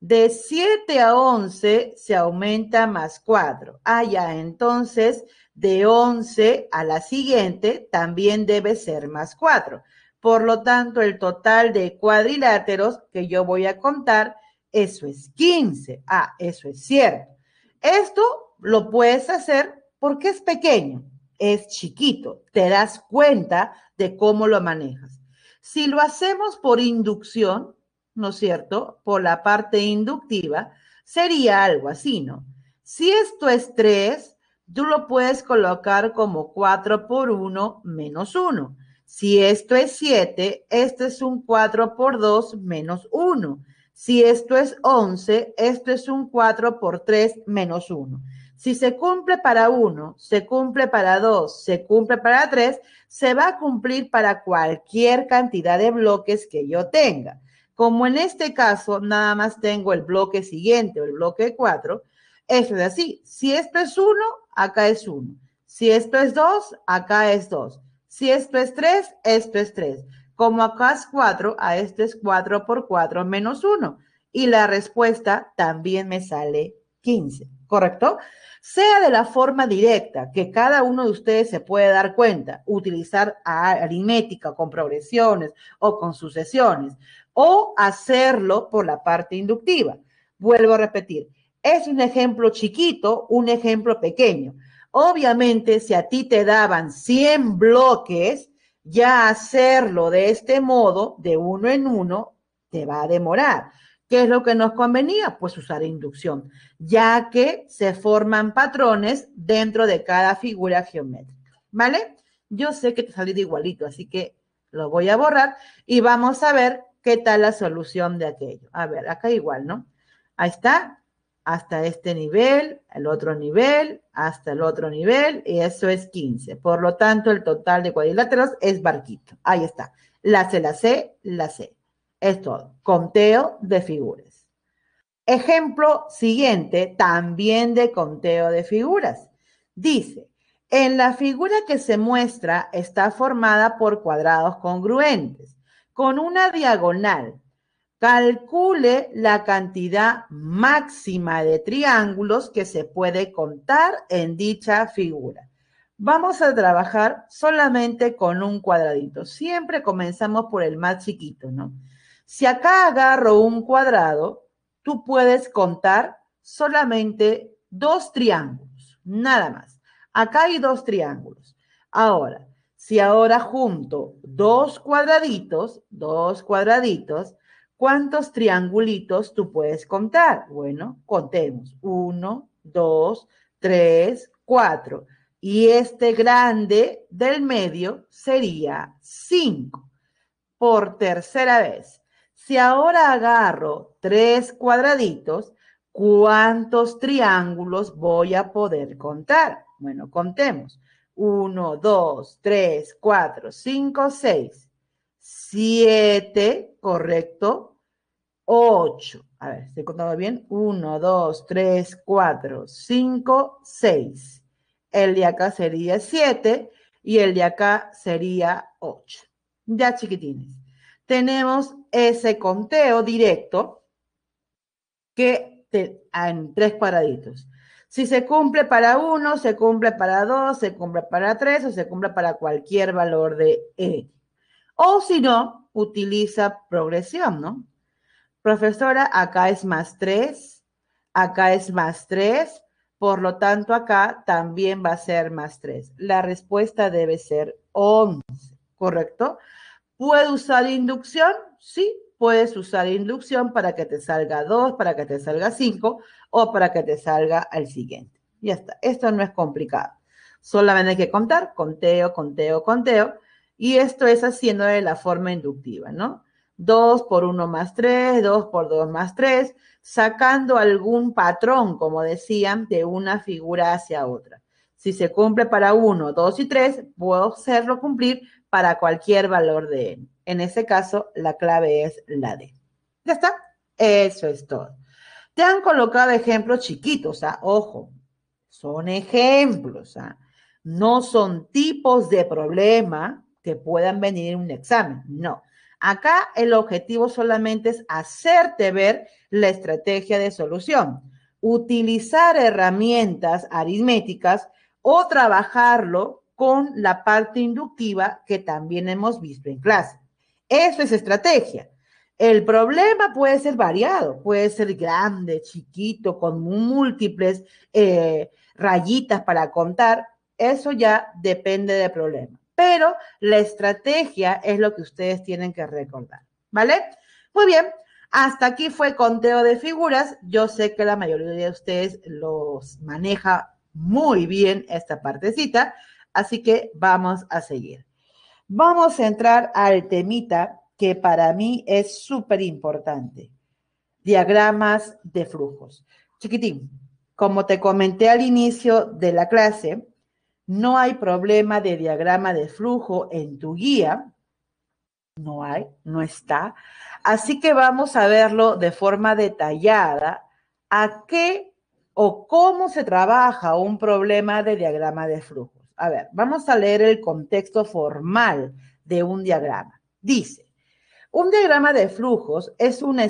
De 7 a 11 se aumenta más 4. Ah, ya, entonces de 11 a la siguiente también debe ser más 4. Por lo tanto, el total de cuadriláteros que yo voy a contar, eso es 15. Ah, eso es cierto. Esto lo puedes hacer porque es pequeño, es chiquito, te das cuenta de cómo lo manejas. Si lo hacemos por inducción, ¿no es cierto? Por la parte inductiva, sería algo así, ¿no? Si esto es 3, tú lo puedes colocar como 4 por 1 menos 1. Si esto es 7, esto es un 4 por 2 menos 1. Si esto es 11, esto es un 4 por 3 menos 1. Si se cumple para 1, se cumple para 2, se cumple para 3, se va a cumplir para cualquier cantidad de bloques que yo tenga. Como en este caso, nada más tengo el bloque siguiente o el bloque 4, esto es así. Si esto es 1, acá es 1. Si esto es 2, acá es 2. Si esto es 3, esto es 3. Como acá es 4, a esto es 4 por 4 menos 1. Y la respuesta también me sale 15, ¿correcto? Sea de la forma directa, que cada uno de ustedes se puede dar cuenta, utilizar aritmética con progresiones o con sucesiones, o hacerlo por la parte inductiva. Vuelvo a repetir, es un ejemplo chiquito, un ejemplo pequeño. Obviamente, si a ti te daban 100 bloques, ya hacerlo de este modo, de uno en uno, te va a demorar. ¿Qué es lo que nos convenía? Pues usar inducción, ya que se forman patrones dentro de cada figura geométrica. ¿Vale? Yo sé que te salí de igualito, así que lo voy a borrar y vamos a ver ¿Qué tal la solución de aquello? A ver, acá igual, ¿no? Ahí está, hasta este nivel, el otro nivel, hasta el otro nivel, y eso es 15. Por lo tanto, el total de cuadriláteros es barquito. Ahí está. La C, la C, la C. Es todo. Conteo de figuras. Ejemplo siguiente, también de conteo de figuras. Dice, en la figura que se muestra está formada por cuadrados congruentes con una diagonal. Calcule la cantidad máxima de triángulos que se puede contar en dicha figura. Vamos a trabajar solamente con un cuadradito. Siempre comenzamos por el más chiquito, ¿no? Si acá agarro un cuadrado, tú puedes contar solamente dos triángulos, nada más. Acá hay dos triángulos. Ahora, si ahora junto dos cuadraditos, dos cuadraditos, ¿cuántos triangulitos tú puedes contar? Bueno, contemos. Uno, dos, tres, cuatro. Y este grande del medio sería cinco. Por tercera vez. Si ahora agarro tres cuadraditos, ¿cuántos triángulos voy a poder contar? Bueno, contemos. 1, 2, 3, 4, 5, 6, 7, correcto, 8. A ver, estoy contado bien. 1, 2, 3, 4, 5, 6. El de acá sería 7 y el de acá sería 8. Ya chiquitines. Tenemos ese conteo directo que en tres paraditos. Si se cumple para uno, se cumple para dos, se cumple para tres o se cumple para cualquier valor de E. O si no, utiliza progresión, ¿no? Profesora, acá es más 3, acá es más 3, por lo tanto acá también va a ser más 3. La respuesta debe ser 11, ¿correcto? ¿Puedo usar inducción? Sí, puedes usar inducción para que te salga 2, para que te salga 5, o para que te salga al siguiente. Ya está, esto no es complicado. Solamente hay que contar, conteo, conteo, conteo. Y esto es haciendo de la forma inductiva, ¿no? 2 por 1 más 3, 2 por 2 más 3, sacando algún patrón, como decían, de una figura hacia otra. Si se cumple para 1, 2 y 3, puedo hacerlo cumplir para cualquier valor de n. En ese caso, la clave es la d. Ya está, eso es todo. Te han colocado ejemplos chiquitos, ¿ah? ojo, son ejemplos, ¿ah? no son tipos de problema que puedan venir en un examen, no. Acá el objetivo solamente es hacerte ver la estrategia de solución, utilizar herramientas aritméticas o trabajarlo con la parte inductiva que también hemos visto en clase. Eso es estrategia. El problema puede ser variado, puede ser grande, chiquito, con múltiples eh, rayitas para contar. Eso ya depende del problema. Pero la estrategia es lo que ustedes tienen que recordar. ¿Vale? Muy bien. Hasta aquí fue conteo de figuras. Yo sé que la mayoría de ustedes los maneja muy bien esta partecita, así que vamos a seguir. Vamos a entrar al temita que para mí es súper importante. Diagramas de flujos. Chiquitín, como te comenté al inicio de la clase, no hay problema de diagrama de flujo en tu guía. No hay, no está. Así que vamos a verlo de forma detallada a qué o cómo se trabaja un problema de diagrama de flujos. A ver, vamos a leer el contexto formal de un diagrama. Dice, un diagrama de flujos es una,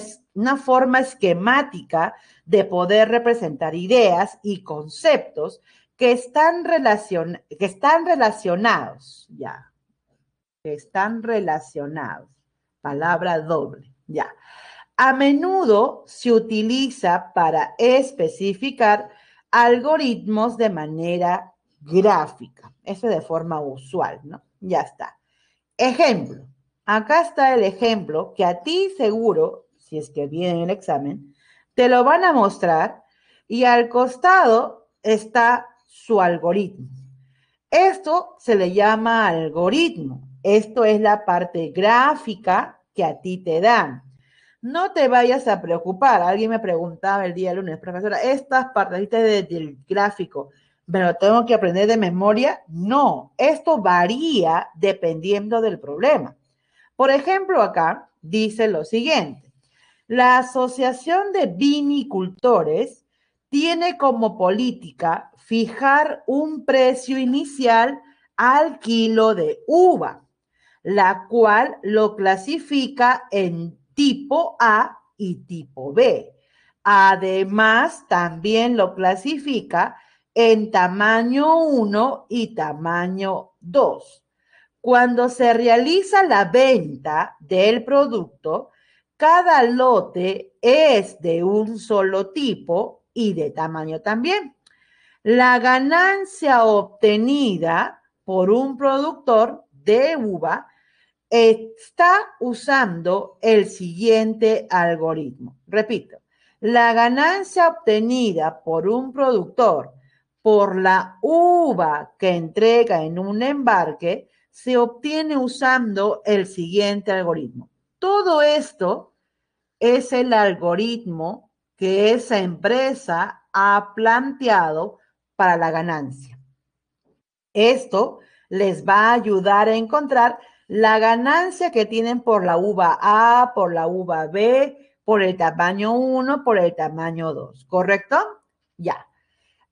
forma esquemática de poder representar ideas y conceptos que están, que están relacionados, ya, que están relacionados, palabra doble, ya. A menudo se utiliza para especificar algoritmos de manera gráfica, eso de forma usual, ¿no? Ya está. Ejemplo, Acá está el ejemplo que a ti seguro, si es que viene el examen, te lo van a mostrar y al costado está su algoritmo. Esto se le llama algoritmo. Esto es la parte gráfica que a ti te dan. No te vayas a preocupar. Alguien me preguntaba el día lunes, profesora, estas partecitas del gráfico, ¿me lo tengo que aprender de memoria? No, esto varía dependiendo del problema. Por ejemplo, acá dice lo siguiente. La Asociación de Vinicultores tiene como política fijar un precio inicial al kilo de uva, la cual lo clasifica en tipo A y tipo B. Además, también lo clasifica en tamaño 1 y tamaño 2. Cuando se realiza la venta del producto, cada lote es de un solo tipo y de tamaño también. La ganancia obtenida por un productor de uva está usando el siguiente algoritmo. Repito, la ganancia obtenida por un productor por la uva que entrega en un embarque se obtiene usando el siguiente algoritmo. Todo esto es el algoritmo que esa empresa ha planteado para la ganancia. Esto les va a ayudar a encontrar la ganancia que tienen por la uva A, por la uva B, por el tamaño 1, por el tamaño 2, ¿correcto? Ya.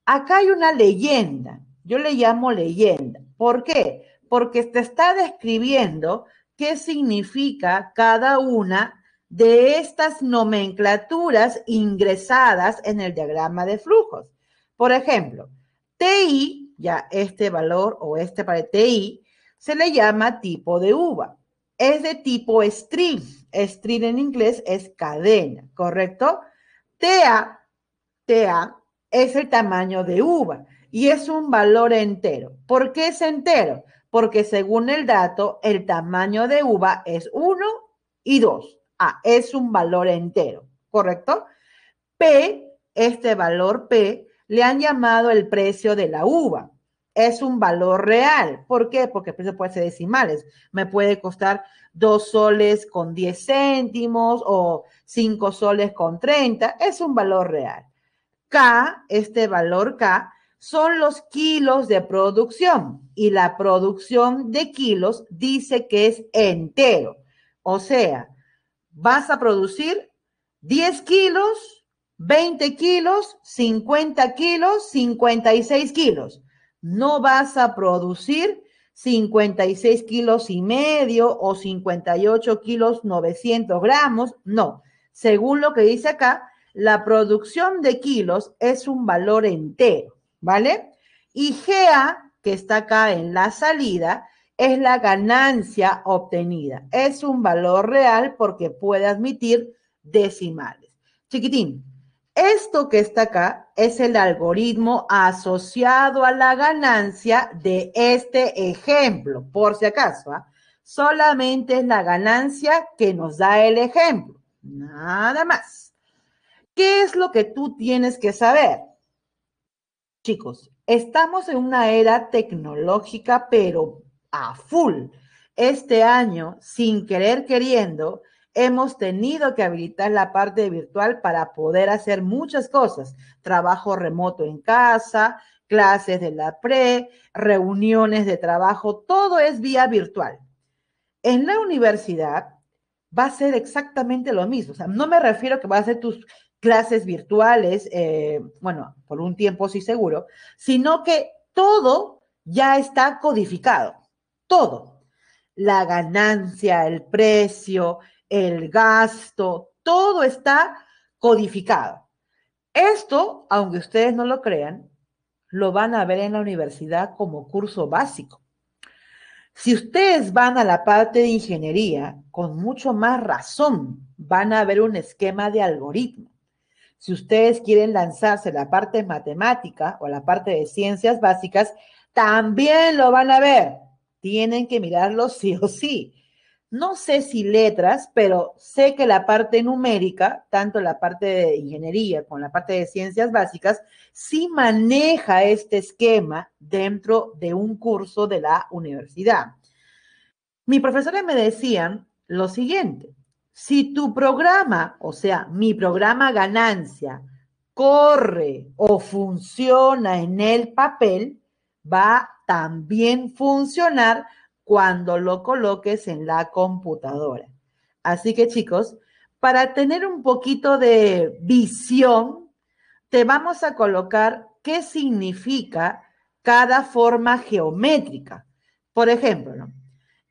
Acá hay una leyenda, yo le llamo leyenda. ¿Por qué? porque te está describiendo qué significa cada una de estas nomenclaturas ingresadas en el diagrama de flujos. Por ejemplo, TI, ya este valor o este para TI, se le llama tipo de uva. Es de tipo string. String en inglés es cadena, ¿correcto? TA, TA es el tamaño de uva y es un valor entero. ¿Por qué es entero? porque según el dato, el tamaño de uva es 1 y 2. A ah, es un valor entero, ¿correcto? P, este valor P, le han llamado el precio de la uva. Es un valor real. ¿Por qué? Porque el precio puede ser decimales. Me puede costar 2 soles con 10 céntimos o 5 soles con 30. Es un valor real. K, este valor K, son los kilos de producción y la producción de kilos dice que es entero. O sea, vas a producir 10 kilos, 20 kilos, 50 kilos, 56 kilos. No vas a producir 56 kilos y medio o 58 kilos 900 gramos. No, según lo que dice acá, la producción de kilos es un valor entero. ¿vale? Y GA, que está acá en la salida, es la ganancia obtenida. Es un valor real porque puede admitir decimales. Chiquitín, esto que está acá es el algoritmo asociado a la ganancia de este ejemplo, por si acaso. ¿ah? Solamente es la ganancia que nos da el ejemplo, nada más. ¿Qué es lo que tú tienes que saber? Chicos, estamos en una era tecnológica, pero a full. Este año, sin querer queriendo, hemos tenido que habilitar la parte virtual para poder hacer muchas cosas. Trabajo remoto en casa, clases de la pre, reuniones de trabajo, todo es vía virtual. En la universidad va a ser exactamente lo mismo. O sea, no me refiero que va a ser tus clases virtuales, eh, bueno, por un tiempo sí seguro, sino que todo ya está codificado, todo. La ganancia, el precio, el gasto, todo está codificado. Esto, aunque ustedes no lo crean, lo van a ver en la universidad como curso básico. Si ustedes van a la parte de ingeniería, con mucho más razón van a ver un esquema de algoritmo. Si ustedes quieren lanzarse la parte matemática o la parte de ciencias básicas, también lo van a ver. Tienen que mirarlo sí o sí. No sé si letras, pero sé que la parte numérica, tanto la parte de ingeniería como la parte de ciencias básicas, sí maneja este esquema dentro de un curso de la universidad. Mis profesores me decían lo siguiente, si tu programa, o sea, mi programa ganancia, corre o funciona en el papel, va a también funcionar cuando lo coloques en la computadora. Así que chicos, para tener un poquito de visión, te vamos a colocar qué significa cada forma geométrica. Por ejemplo,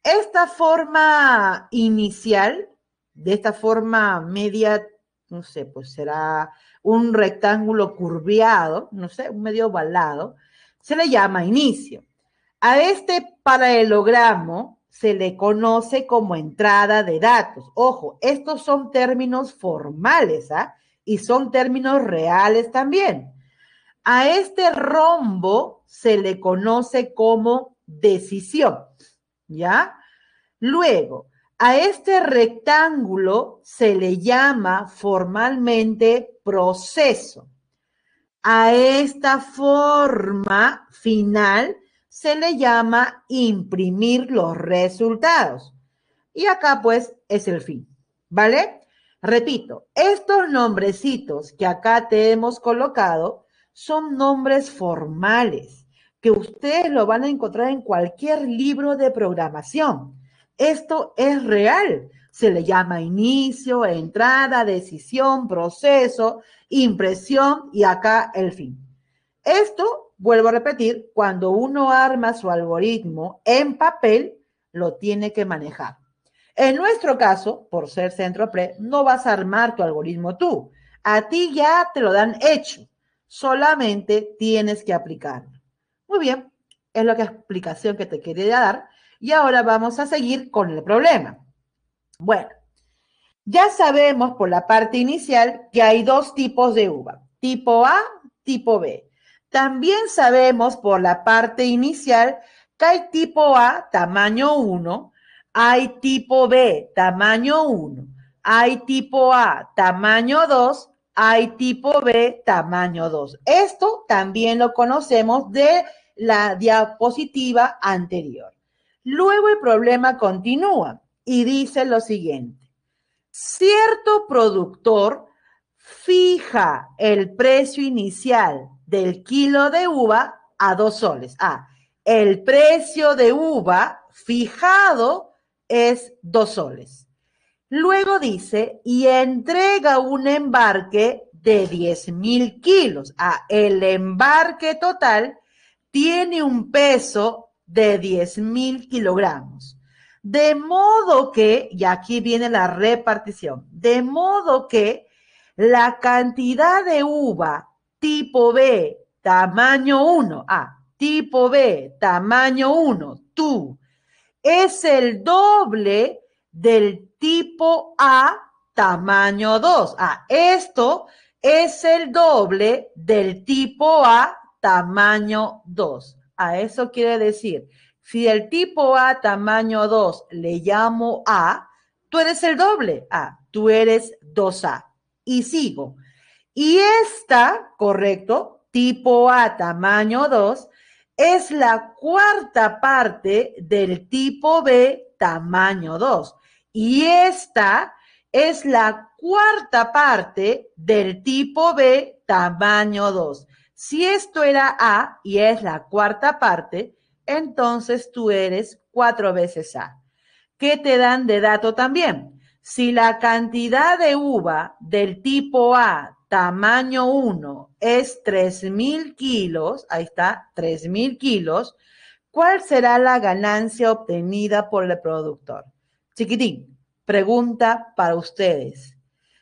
esta forma inicial de esta forma media, no sé, pues será un rectángulo curviado, no sé, un medio ovalado, se le llama inicio. A este paralelogramo se le conoce como entrada de datos. Ojo, estos son términos formales ¿ah? y son términos reales también. A este rombo se le conoce como decisión, ¿ya? Luego, a este rectángulo se le llama formalmente proceso. A esta forma final se le llama imprimir los resultados. Y acá pues es el fin, ¿vale? Repito, estos nombrecitos que acá te hemos colocado son nombres formales que ustedes lo van a encontrar en cualquier libro de programación. Esto es real. Se le llama inicio, entrada, decisión, proceso, impresión y acá el fin. Esto, vuelvo a repetir, cuando uno arma su algoritmo en papel, lo tiene que manejar. En nuestro caso, por ser centro pre, no vas a armar tu algoritmo tú. A ti ya te lo dan hecho. Solamente tienes que aplicarlo. Muy bien, es la explicación que te quería dar y ahora vamos a seguir con el problema. Bueno, ya sabemos por la parte inicial que hay dos tipos de uva, tipo A, tipo B. También sabemos por la parte inicial que hay tipo A, tamaño 1, hay tipo B, tamaño 1, hay tipo A, tamaño 2, hay tipo B, tamaño 2. Esto también lo conocemos de la diapositiva anterior. Luego el problema continúa y dice lo siguiente. Cierto productor fija el precio inicial del kilo de uva a dos soles. Ah, el precio de uva fijado es dos soles. Luego dice, y entrega un embarque de 10 mil kilos. Ah, el embarque total tiene un peso de 10.000 kilogramos. De modo que, y aquí viene la repartición, de modo que la cantidad de uva tipo B, tamaño 1, a ah, tipo B, tamaño 1, tú, es el doble del tipo A, tamaño 2. a ah, esto es el doble del tipo A, tamaño 2 eso quiere decir, si el tipo A tamaño 2 le llamo A, tú eres el doble A, tú eres 2A. Y sigo. Y esta, correcto, tipo A tamaño 2, es la cuarta parte del tipo B tamaño 2. Y esta es la cuarta parte del tipo B tamaño 2. Si esto era A y es la cuarta parte, entonces tú eres cuatro veces A. ¿Qué te dan de dato también? Si la cantidad de uva del tipo A, tamaño 1, es 3.000 kilos, ahí está, 3.000 kilos, ¿cuál será la ganancia obtenida por el productor? Chiquitín, pregunta para ustedes.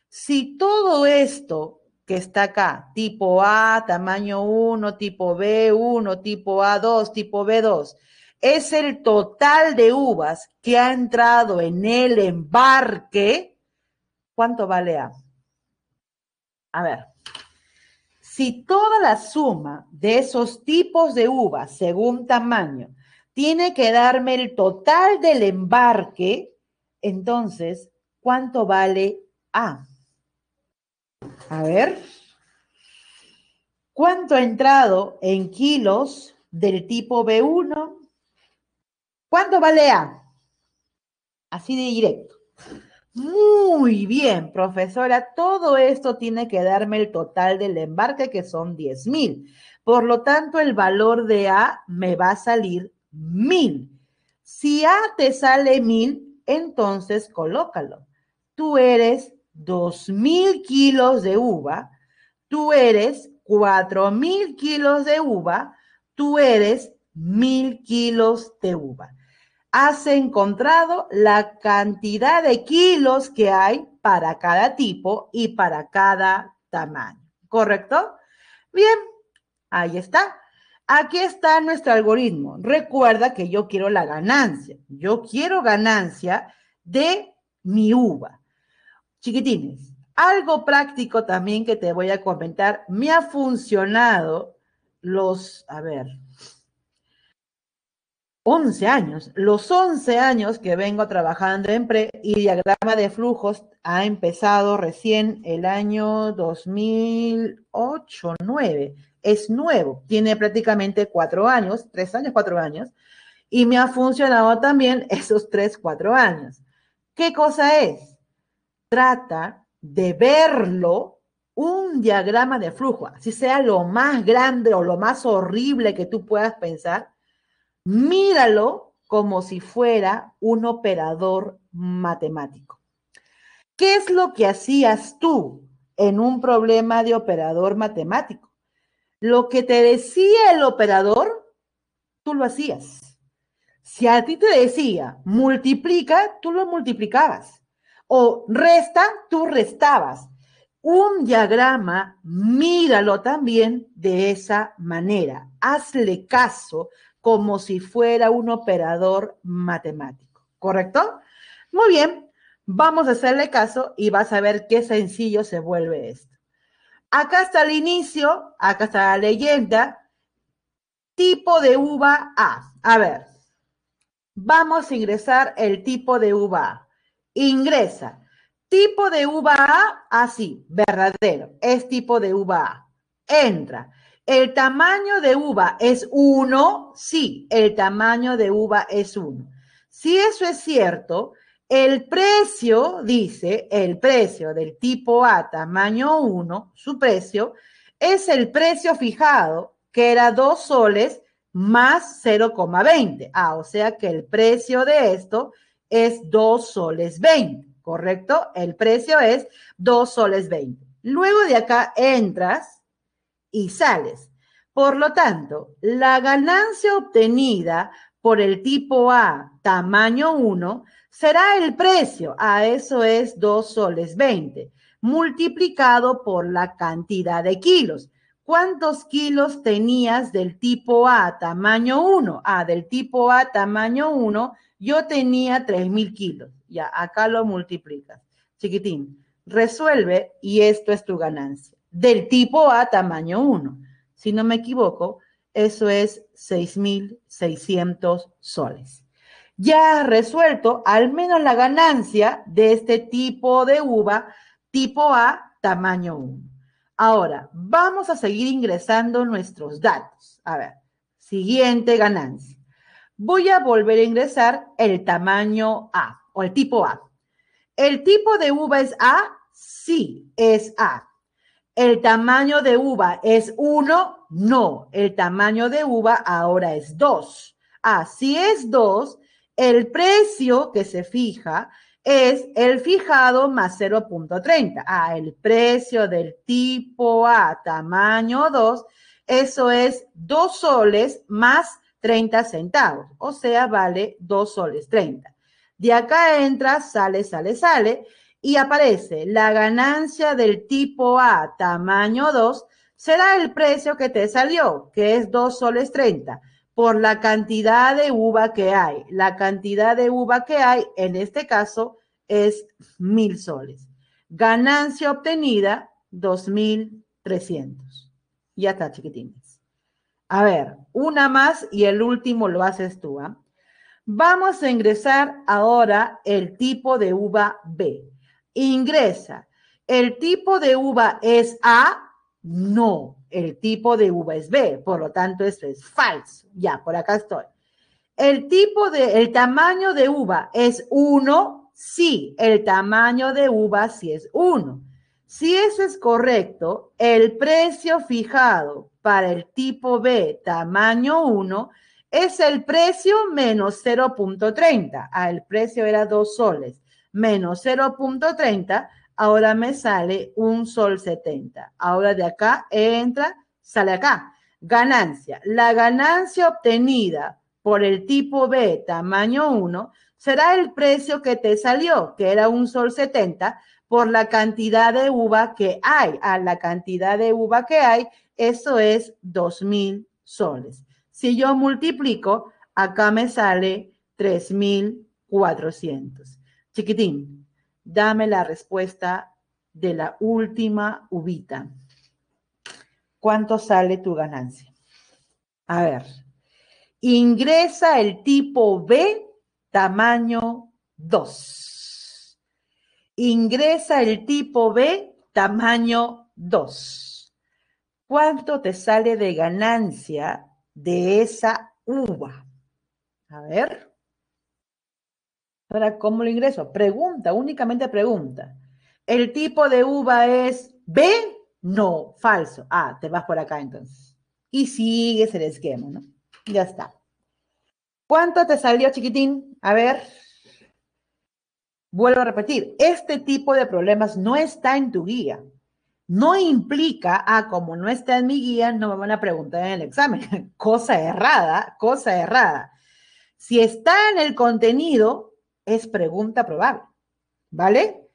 Si todo esto que está acá, tipo A, tamaño 1, tipo B1, tipo A2, tipo B2. Es el total de uvas que ha entrado en el embarque. ¿Cuánto vale A? A ver, si toda la suma de esos tipos de uvas según tamaño tiene que darme el total del embarque, entonces, ¿cuánto vale A? A ver. ¿Cuánto ha entrado en kilos del tipo B1? ¿Cuánto vale A? Así de directo. Muy bien, profesora. Todo esto tiene que darme el total del embarque, que son 10.000. mil. Por lo tanto, el valor de A me va a salir mil. Si A te sale mil, entonces colócalo. Tú eres 2.000 kilos de uva, tú eres 4.000 kilos de uva, tú eres 1.000 kilos de uva. Has encontrado la cantidad de kilos que hay para cada tipo y para cada tamaño, ¿correcto? Bien, ahí está. Aquí está nuestro algoritmo. Recuerda que yo quiero la ganancia. Yo quiero ganancia de mi uva. Chiquitines, algo práctico también que te voy a comentar. Me ha funcionado los, a ver, 11 años, los 11 años que vengo trabajando en pre y diagrama de flujos ha empezado recién el año 2008-9. Es nuevo, tiene prácticamente cuatro años, tres años, cuatro años, y me ha funcionado también esos tres, cuatro años. ¿Qué cosa es? trata de verlo un diagrama de flujo, así sea lo más grande o lo más horrible que tú puedas pensar, míralo como si fuera un operador matemático. ¿Qué es lo que hacías tú en un problema de operador matemático? Lo que te decía el operador, tú lo hacías. Si a ti te decía multiplica, tú lo multiplicabas o resta, tú restabas. Un diagrama, míralo también de esa manera. Hazle caso como si fuera un operador matemático, ¿correcto? Muy bien, vamos a hacerle caso y vas a ver qué sencillo se vuelve esto. Acá está el inicio, acá está la leyenda, tipo de uva A. A ver, vamos a ingresar el tipo de uva A. Ingresa. Tipo de uva A, así, verdadero, es tipo de uva A. Entra. ¿El tamaño de uva es 1? Sí, el tamaño de uva es 1. Si eso es cierto, el precio, dice, el precio del tipo A, tamaño 1, su precio, es el precio fijado, que era 2 soles más 0,20. Ah, o sea que el precio de esto es 2 soles 20, ¿correcto? El precio es 2 soles 20. Luego de acá entras y sales. Por lo tanto, la ganancia obtenida por el tipo A, tamaño 1, será el precio, a eso es 2 soles 20, multiplicado por la cantidad de kilos. ¿Cuántos kilos tenías del tipo A, tamaño 1? A del tipo A, tamaño 1, yo tenía 3.000 kilos. Ya, acá lo multiplicas. Chiquitín, resuelve y esto es tu ganancia. Del tipo A tamaño 1. Si no me equivoco, eso es 6.600 soles. Ya has resuelto al menos la ganancia de este tipo de uva, tipo A tamaño 1. Ahora, vamos a seguir ingresando nuestros datos. A ver, siguiente ganancia voy a volver a ingresar el tamaño A o el tipo A. ¿El tipo de uva es A? Sí, es A. ¿El tamaño de uva es 1? No, el tamaño de uva ahora es 2. si es 2, el precio que se fija es el fijado más 0.30. Ah, el precio del tipo A, tamaño 2, eso es 2 soles más 30 centavos, o sea, vale 2 soles 30. De acá entra, sale, sale, sale, y aparece la ganancia del tipo A tamaño 2 será el precio que te salió, que es 2 soles 30, por la cantidad de uva que hay. La cantidad de uva que hay, en este caso, es 1000 soles. Ganancia obtenida, 2300. Ya está, chiquitín. A ver, una más y el último lo haces tú. ¿ah? Vamos a ingresar ahora el tipo de uva B. Ingresa. ¿El tipo de uva es A? No. El tipo de uva es B. Por lo tanto, esto es falso. Ya, por acá estoy. ¿El tipo de, el tamaño de uva es 1? Sí. El tamaño de uva sí es 1. Si eso es correcto, el precio fijado para el tipo B tamaño 1 es el precio menos 0.30. Ah, el precio era 2 soles. Menos 0.30, ahora me sale 1 sol 70. Ahora de acá entra, sale acá. Ganancia. La ganancia obtenida por el tipo B tamaño 1 será el precio que te salió, que era 1 sol 70, por la cantidad de uva que hay. A ah, la cantidad de uva que hay eso es 2.000 soles. Si yo multiplico, acá me sale 3.400. Chiquitín, dame la respuesta de la última ubita. ¿Cuánto sale tu ganancia? A ver, ingresa el tipo B, tamaño 2. Ingresa el tipo B, tamaño 2. ¿Cuánto te sale de ganancia de esa uva? A ver. Ahora, ¿cómo lo ingreso? Pregunta, únicamente pregunta. ¿El tipo de uva es B? No, falso. Ah, te vas por acá entonces. Y sigues el esquema, ¿no? Ya está. ¿Cuánto te salió, chiquitín? A ver. Vuelvo a repetir, este tipo de problemas no está en tu guía no implica, ah, como no está en mi guía, no me van a preguntar en el examen. cosa errada, cosa errada. Si está en el contenido, es pregunta probable, ¿vale?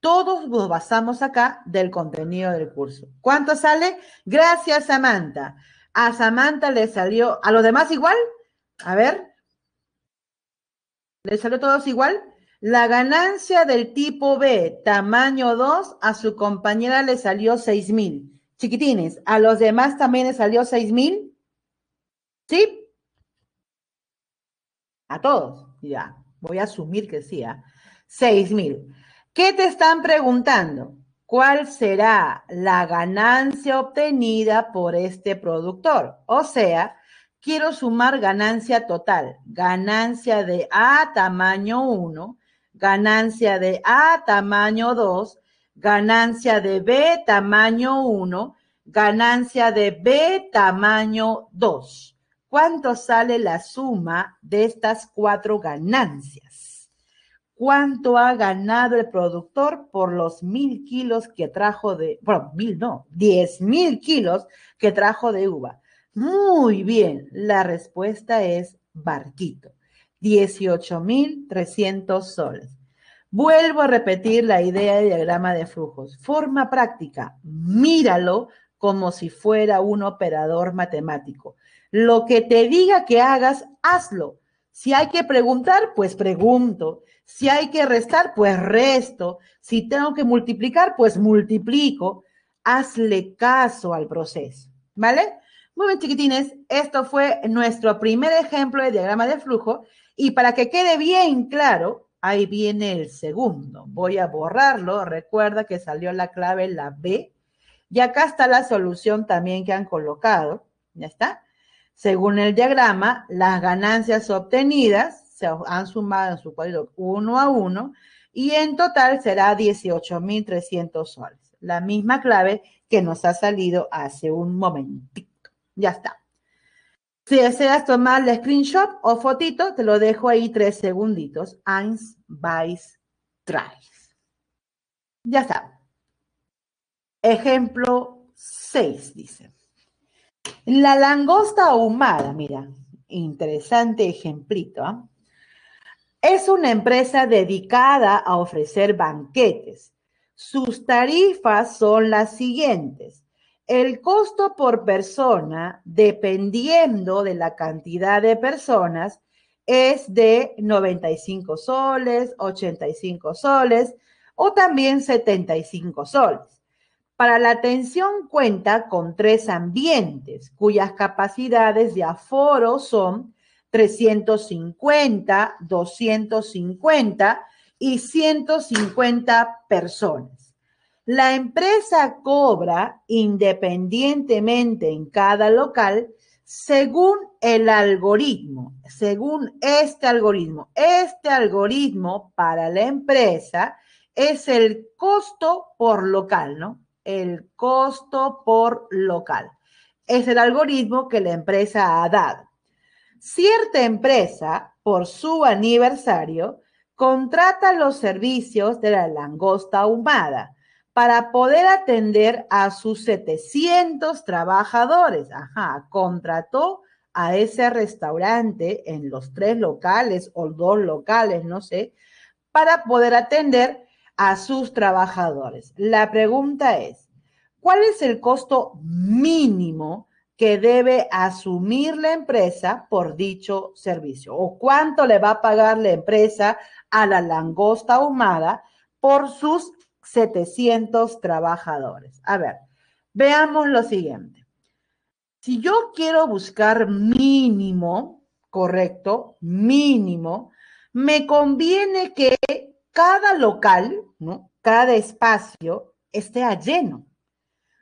Todos nos basamos acá del contenido del curso. ¿Cuánto sale? Gracias, Samantha. A Samantha le salió, ¿a los demás igual? A ver. ¿Le salió todos igual? La ganancia del tipo B, tamaño 2, a su compañera le salió 6,000. mil. Chiquitines, ¿a los demás también le salió 6,000? mil? ¿Sí? A todos, ya. Voy a asumir que sí, ¿ah? mil. ¿Qué te están preguntando? ¿Cuál será la ganancia obtenida por este productor? O sea, quiero sumar ganancia total, ganancia de A tamaño 1 ganancia de A tamaño 2, ganancia de B tamaño 1, ganancia de B tamaño 2. ¿Cuánto sale la suma de estas cuatro ganancias? ¿Cuánto ha ganado el productor por los mil kilos que trajo de, bueno, mil no, diez mil kilos que trajo de uva? Muy bien, la respuesta es barquito. 18.300 soles. Vuelvo a repetir la idea de diagrama de flujos. Forma práctica, míralo como si fuera un operador matemático. Lo que te diga que hagas, hazlo. Si hay que preguntar, pues pregunto. Si hay que restar, pues resto. Si tengo que multiplicar, pues multiplico. Hazle caso al proceso, ¿vale? Muy bien, chiquitines, esto fue nuestro primer ejemplo de diagrama de flujo y para que quede bien claro, ahí viene el segundo. Voy a borrarlo. Recuerda que salió la clave la B. Y acá está la solución también que han colocado. ¿Ya está? Según el diagrama, las ganancias obtenidas se han sumado en su cuadro uno a uno y en total será 18.300 soles. La misma clave que nos ha salido hace un momentito. Ya está. Si deseas tomar screenshot o fotito, te lo dejo ahí tres segunditos. Eins, Weiss, Tries. Ya está. Ejemplo 6, dice. La langosta ahumada, mira, interesante ejemplito. ¿ah? Es una empresa dedicada a ofrecer banquetes. Sus tarifas son las siguientes el costo por persona, dependiendo de la cantidad de personas, es de 95 soles, 85 soles o también 75 soles. Para la atención cuenta con tres ambientes cuyas capacidades de aforo son 350, 250 y 150 personas. La empresa cobra independientemente en cada local según el algoritmo, según este algoritmo. Este algoritmo para la empresa es el costo por local, ¿no? El costo por local. Es el algoritmo que la empresa ha dado. Cierta empresa, por su aniversario, contrata los servicios de la langosta ahumada para poder atender a sus 700 trabajadores. Ajá, contrató a ese restaurante en los tres locales o dos locales, no sé, para poder atender a sus trabajadores. La pregunta es, ¿cuál es el costo mínimo que debe asumir la empresa por dicho servicio? ¿O cuánto le va a pagar la empresa a la langosta ahumada por sus 700 trabajadores. A ver, veamos lo siguiente. Si yo quiero buscar mínimo, correcto, mínimo, me conviene que cada local, ¿no? cada espacio, esté a lleno.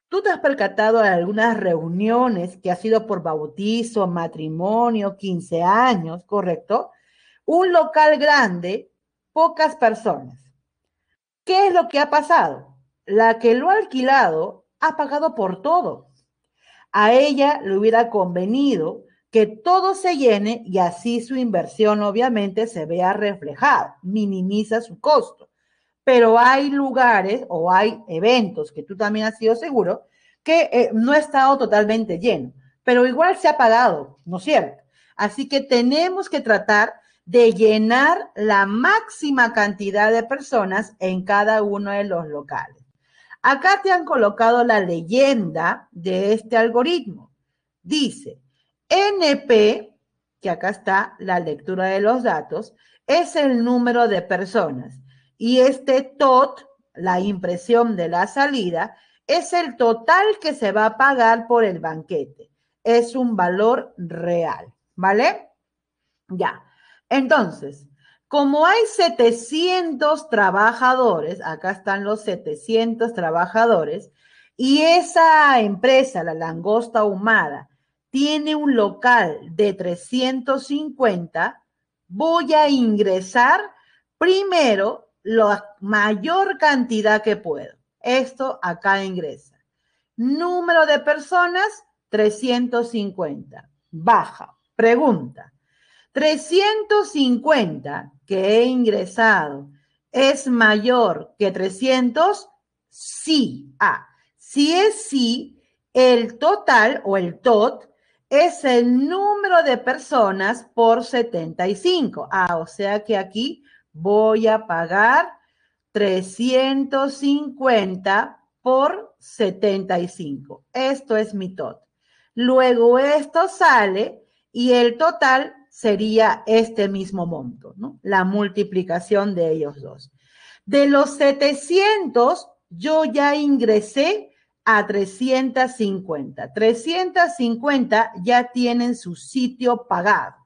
Tú te has percatado de algunas reuniones que ha sido por bautizo, matrimonio, 15 años, ¿correcto? Un local grande, pocas personas. ¿Qué es lo que ha pasado? La que lo ha alquilado ha pagado por todo. A ella le hubiera convenido que todo se llene y así su inversión obviamente se vea reflejada, minimiza su costo. Pero hay lugares o hay eventos que tú también has sido seguro que eh, no ha estado totalmente lleno, pero igual se ha pagado, ¿no es cierto? Así que tenemos que tratar de llenar la máxima cantidad de personas en cada uno de los locales. Acá te han colocado la leyenda de este algoritmo. Dice, NP, que acá está la lectura de los datos, es el número de personas. Y este TOT, la impresión de la salida, es el total que se va a pagar por el banquete. Es un valor real, ¿vale? Ya. Entonces, como hay 700 trabajadores, acá están los 700 trabajadores, y esa empresa, la langosta ahumada, tiene un local de 350, voy a ingresar primero la mayor cantidad que puedo. Esto acá ingresa. Número de personas, 350. Baja. Pregunta. 350 que he ingresado es mayor que 300, sí. Ah, si es sí, el total o el tot es el número de personas por 75. Ah, o sea que aquí voy a pagar 350 por 75. Esto es mi tot. Luego esto sale y el total sería este mismo monto, ¿no? La multiplicación de ellos dos. De los 700, yo ya ingresé a 350. 350 ya tienen su sitio pagado.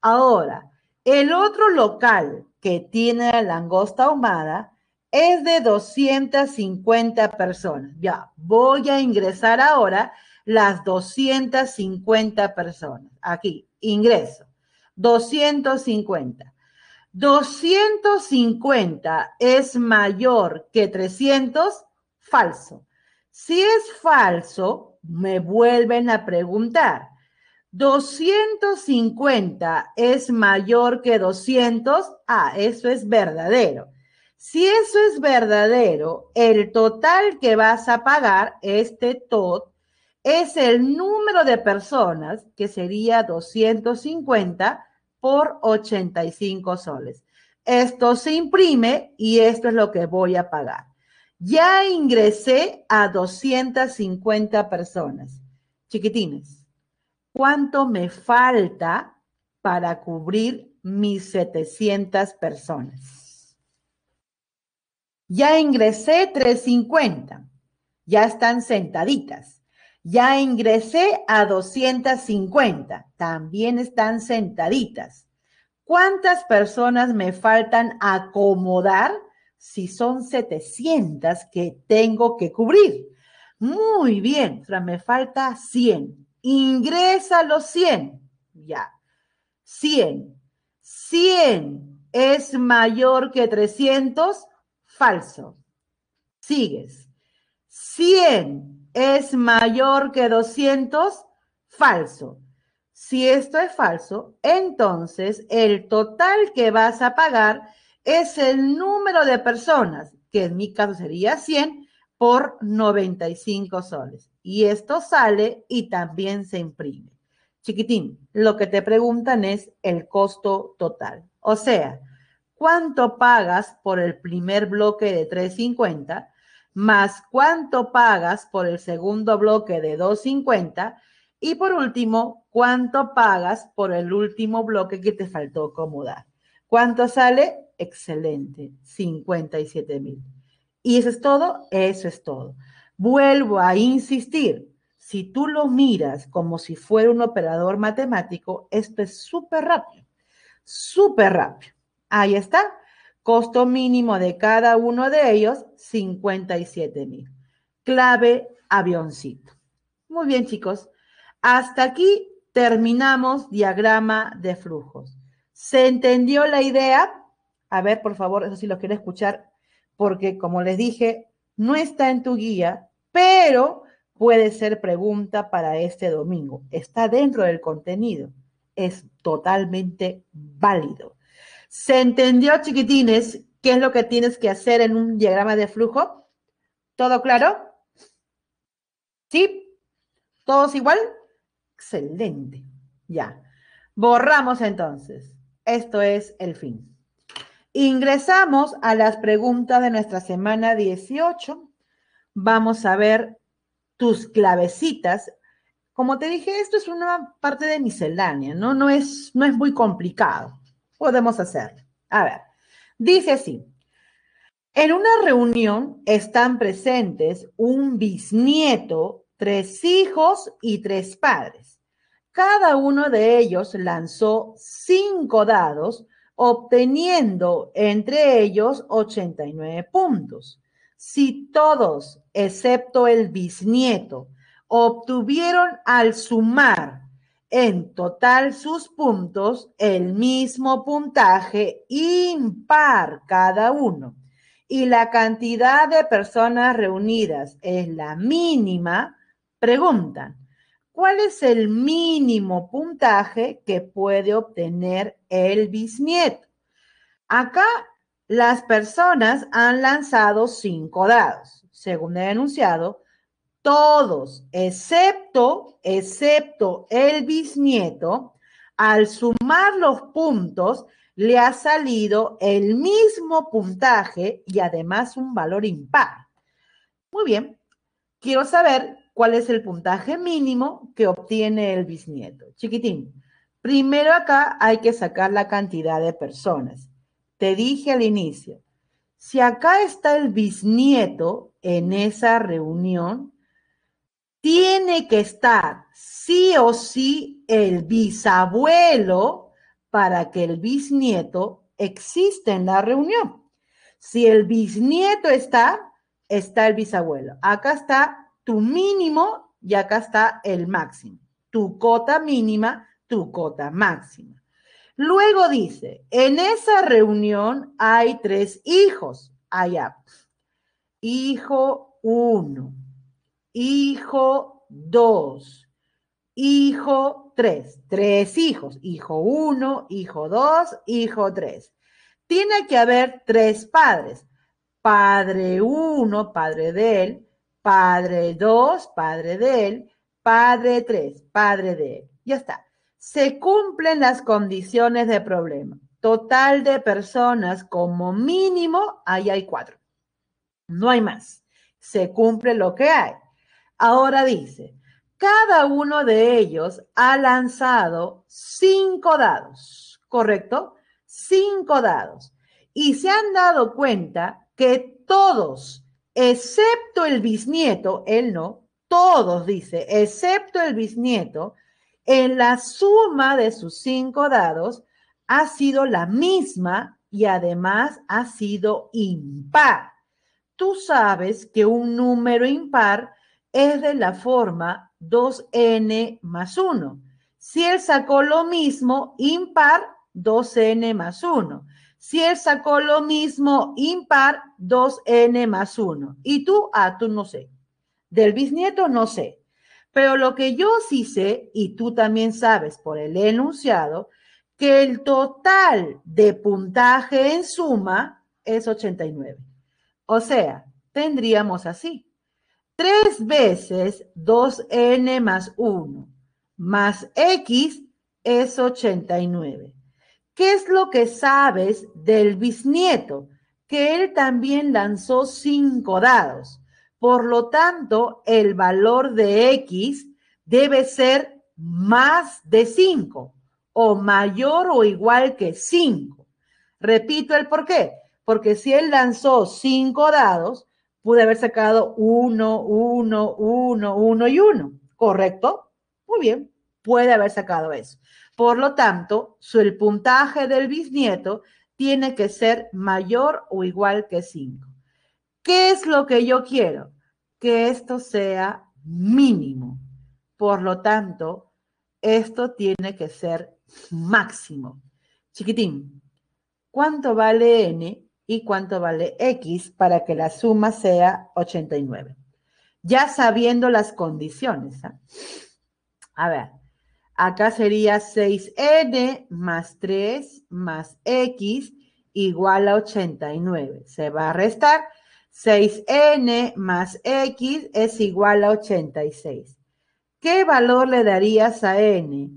Ahora, el otro local que tiene la langosta ahumada es de 250 personas. Ya, voy a ingresar ahora las 250 personas. Aquí, ingreso. 250. 250 es mayor que 300, falso. Si es falso, me vuelven a preguntar. 250 es mayor que 200. Ah, eso es verdadero. Si eso es verdadero, el total que vas a pagar, este total, es el número de personas, que sería 250 por 85 soles. Esto se imprime y esto es lo que voy a pagar. Ya ingresé a 250 personas. Chiquitines, ¿cuánto me falta para cubrir mis 700 personas? Ya ingresé 350. Ya están sentaditas. Ya ingresé a 250. También están sentaditas. ¿Cuántas personas me faltan acomodar si son 700 que tengo que cubrir? Muy bien, me falta 100. Ingresa los 100. Ya. 100. 100 es mayor que 300. Falso. Sigues. 100 es mayor que 200, falso. Si esto es falso, entonces el total que vas a pagar es el número de personas, que en mi caso sería 100, por 95 soles. Y esto sale y también se imprime. Chiquitín, lo que te preguntan es el costo total. O sea, ¿cuánto pagas por el primer bloque de 350? más cuánto pagas por el segundo bloque de 250 y por último, cuánto pagas por el último bloque que te faltó acomodar. ¿Cuánto sale? Excelente, 57 mil. ¿Y eso es todo? Eso es todo. Vuelvo a insistir, si tú lo miras como si fuera un operador matemático, esto es súper rápido, súper rápido. Ahí está, costo mínimo de cada uno de ellos 57 mil. Clave avioncito. Muy bien, chicos. Hasta aquí terminamos diagrama de flujos. ¿Se entendió la idea? A ver, por favor, eso sí lo quiero escuchar, porque como les dije, no está en tu guía, pero puede ser pregunta para este domingo. Está dentro del contenido. Es totalmente válido. ¿Se entendió, chiquitines? qué es lo que tienes que hacer en un diagrama de flujo. ¿Todo claro? ¿Sí? ¿Todos igual? Excelente. Ya. Borramos entonces. Esto es el fin. Ingresamos a las preguntas de nuestra semana 18. Vamos a ver tus clavecitas. Como te dije, esto es una parte de miscelánea, ¿no? No es, no es muy complicado. Podemos hacerlo. A ver. Dice así, en una reunión están presentes un bisnieto, tres hijos y tres padres. Cada uno de ellos lanzó cinco dados, obteniendo entre ellos 89 puntos. Si todos, excepto el bisnieto, obtuvieron al sumar en total sus puntos el mismo puntaje impar cada uno y la cantidad de personas reunidas es la mínima, preguntan, ¿cuál es el mínimo puntaje que puede obtener el bisnieto? Acá las personas han lanzado cinco dados. Según el enunciado, todos, excepto, excepto el bisnieto, al sumar los puntos, le ha salido el mismo puntaje y además un valor impar. Muy bien, quiero saber cuál es el puntaje mínimo que obtiene el bisnieto. Chiquitín, primero acá hay que sacar la cantidad de personas. Te dije al inicio, si acá está el bisnieto en esa reunión, tiene que estar sí o sí el bisabuelo para que el bisnieto exista en la reunión. Si el bisnieto está, está el bisabuelo. Acá está tu mínimo y acá está el máximo. Tu cota mínima, tu cota máxima. Luego dice, en esa reunión hay tres hijos. Allá. Hijo uno hijo dos, hijo tres, tres hijos, hijo uno, hijo dos, hijo tres. Tiene que haber tres padres, padre uno, padre de él, padre dos, padre de él, padre tres, padre de él. Ya está. Se cumplen las condiciones de problema. Total de personas como mínimo, ahí hay cuatro. No hay más. Se cumple lo que hay. Ahora dice, cada uno de ellos ha lanzado cinco dados, ¿correcto? Cinco dados. Y se han dado cuenta que todos, excepto el bisnieto, él no, todos dice, excepto el bisnieto, en la suma de sus cinco dados ha sido la misma y además ha sido impar. Tú sabes que un número impar es de la forma 2n más 1. Si él sacó lo mismo, impar, 2n más 1. Si él sacó lo mismo, impar, 2n más 1. ¿Y tú? Ah, tú no sé. Del bisnieto no sé. Pero lo que yo sí sé, y tú también sabes por el enunciado, que el total de puntaje en suma es 89. O sea, tendríamos así. 3 veces 2n más 1 más x es 89. ¿Qué es lo que sabes del bisnieto? Que él también lanzó 5 dados. Por lo tanto, el valor de x debe ser más de 5 o mayor o igual que 5. Repito el por qué. Porque si él lanzó 5 dados, pude haber sacado 1, 1, 1, 1 y 1, ¿correcto? Muy bien, puede haber sacado eso. Por lo tanto, el puntaje del bisnieto tiene que ser mayor o igual que 5. ¿Qué es lo que yo quiero? Que esto sea mínimo. Por lo tanto, esto tiene que ser máximo. Chiquitín, ¿cuánto vale n? y cuánto vale X para que la suma sea 89. Ya sabiendo las condiciones. ¿ah? A ver, acá sería 6N más 3 más X igual a 89. Se va a restar. 6N más X es igual a 86. ¿Qué valor le darías a N?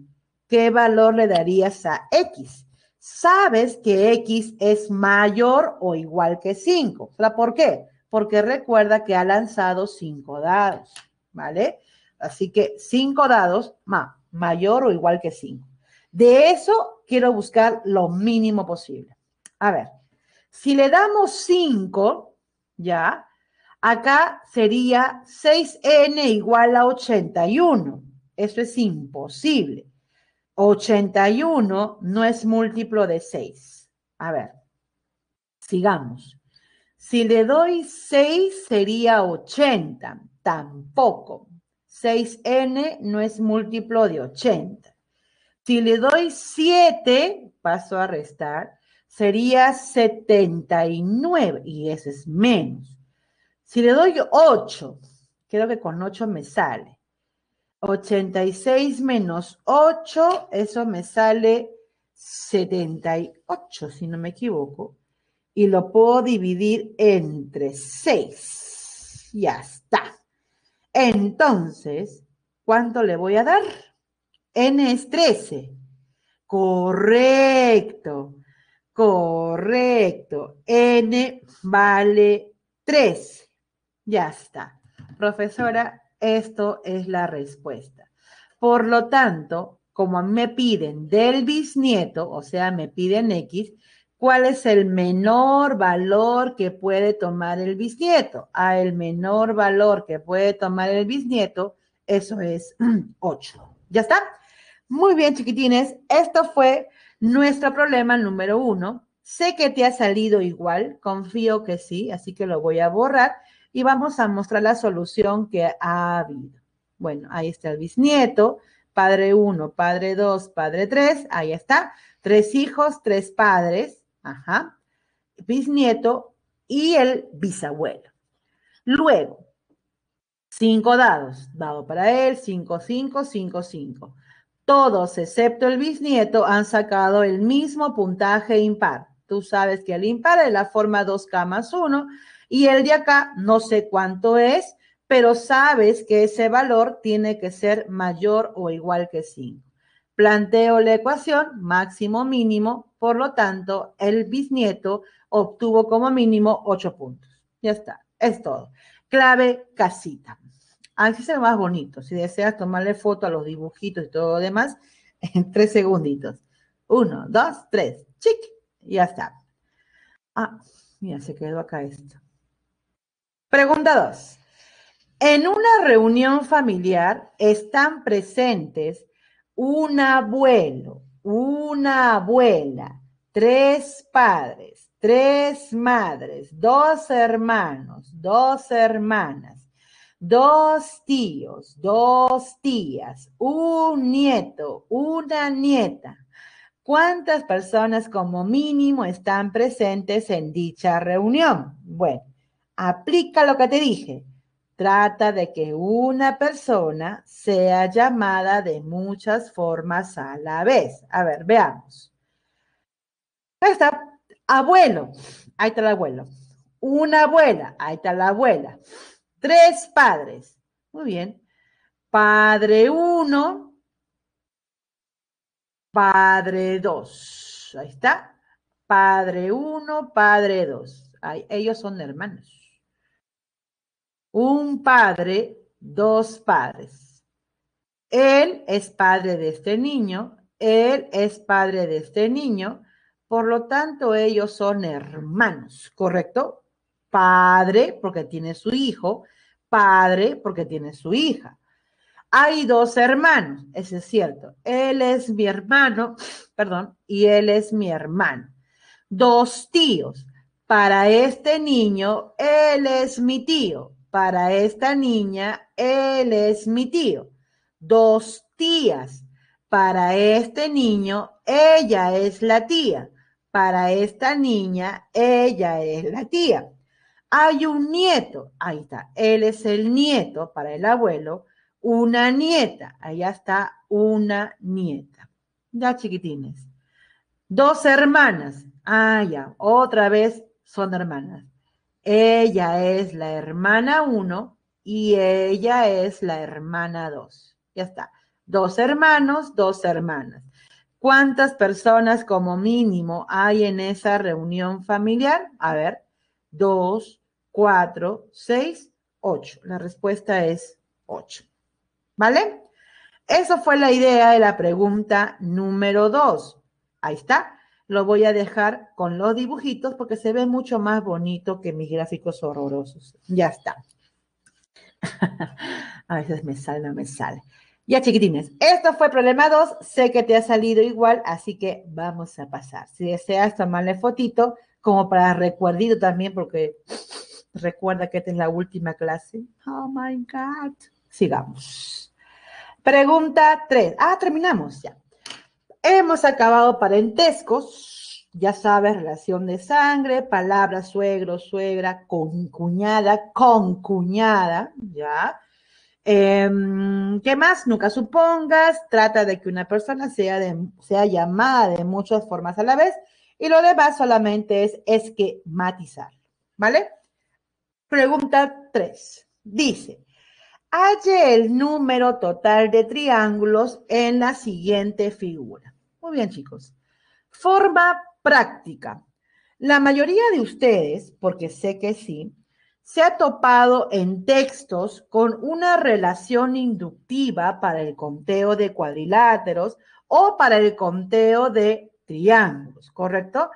¿Qué valor le darías a X? sabes que X es mayor o igual que 5. ¿Por qué? Porque recuerda que ha lanzado 5 dados, ¿vale? Así que 5 dados más, mayor o igual que 5. De eso quiero buscar lo mínimo posible. A ver, si le damos 5, ¿ya? Acá sería 6n igual a 81. Eso es imposible. 81 no es múltiplo de 6. A ver, sigamos. Si le doy 6 sería 80, tampoco. 6n no es múltiplo de 80. Si le doy 7, paso a restar, sería 79 y ese es menos. Si le doy 8, creo que con 8 me sale. 86 menos 8, eso me sale 78, si no me equivoco. Y lo puedo dividir entre 6. Ya está. Entonces, ¿cuánto le voy a dar? N es 13. Correcto. Correcto. N vale 13. Ya está. Profesora, esto es la respuesta. Por lo tanto, como me piden del bisnieto, o sea, me piden X, ¿cuál es el menor valor que puede tomar el bisnieto? A ah, el menor valor que puede tomar el bisnieto, eso es 8. ¿Ya está? Muy bien, chiquitines. Esto fue nuestro problema número uno. Sé que te ha salido igual, confío que sí, así que lo voy a borrar y vamos a mostrar la solución que ha habido. Bueno, ahí está el bisnieto, padre 1, padre 2, padre 3, ahí está, tres hijos, tres padres, ajá, bisnieto y el bisabuelo. Luego, cinco dados, dado para él, 5, 5, 5, 5. Todos, excepto el bisnieto, han sacado el mismo puntaje impar. Tú sabes que el impar es la forma 2 k más 1 y el de acá, no sé cuánto es, pero sabes que ese valor tiene que ser mayor o igual que 5. Planteo la ecuación máximo mínimo, por lo tanto, el bisnieto obtuvo como mínimo 8 puntos. Ya está, es todo. Clave casita. Así es ve más bonito. Si deseas tomarle foto a los dibujitos y todo lo demás, en tres segunditos. Uno, dos, tres, chic, ya está. Ah, mira, se quedó acá esto. Pregunta 2. En una reunión familiar están presentes un abuelo, una abuela, tres padres, tres madres, dos hermanos, dos hermanas, dos tíos, dos tías, un nieto, una nieta. ¿Cuántas personas como mínimo están presentes en dicha reunión? Bueno, aplica lo que te dije. Trata de que una persona sea llamada de muchas formas a la vez. A ver, veamos. Ahí está, abuelo. Ahí está el abuelo. Una abuela. Ahí está la abuela. Tres padres. Muy bien. Padre uno. Padre dos. Ahí está. Padre uno, padre dos. ellos son hermanos un padre, dos padres. Él es padre de este niño, él es padre de este niño, por lo tanto ellos son hermanos, ¿correcto? Padre porque tiene su hijo, padre porque tiene su hija. Hay dos hermanos, ese es cierto. Él es mi hermano, perdón, y él es mi hermano. Dos tíos. Para este niño, él es mi tío para esta niña, él es mi tío. Dos tías. Para este niño, ella es la tía. Para esta niña, ella es la tía. Hay un nieto. Ahí está. Él es el nieto para el abuelo. Una nieta. ahí está una nieta. Ya, chiquitines. Dos hermanas. Ah, ya. Otra vez son hermanas. Ella es la hermana 1 y ella es la hermana 2. Ya está. Dos hermanos, dos hermanas. ¿Cuántas personas como mínimo hay en esa reunión familiar? A ver, dos, cuatro, seis, ocho. La respuesta es ocho. ¿Vale? Eso fue la idea de la pregunta número dos. Ahí está lo voy a dejar con los dibujitos porque se ve mucho más bonito que mis gráficos horrorosos. Ya está. a veces me sale, no me sale. Ya, chiquitines, esto fue Problema 2. Sé que te ha salido igual, así que vamos a pasar. Si deseas tomarle fotito, como para recuerdito también, porque recuerda que esta es la última clase. Oh my God. Sigamos. Pregunta 3. Ah, terminamos ya hemos acabado parentescos, ya sabes, relación de sangre, palabra suegro, suegra, con cuñada, con cuñada, ¿ya? Em, ¿Qué más? Nunca supongas, trata de que una persona sea, sea llamada de muchas formas a la vez y lo demás solamente es esquematizar, ¿vale? Pregunta 3. Dice, Halle el número total de triángulos en la siguiente figura. Muy bien, chicos. Forma práctica. La mayoría de ustedes, porque sé que sí, se ha topado en textos con una relación inductiva para el conteo de cuadriláteros o para el conteo de triángulos, ¿correcto?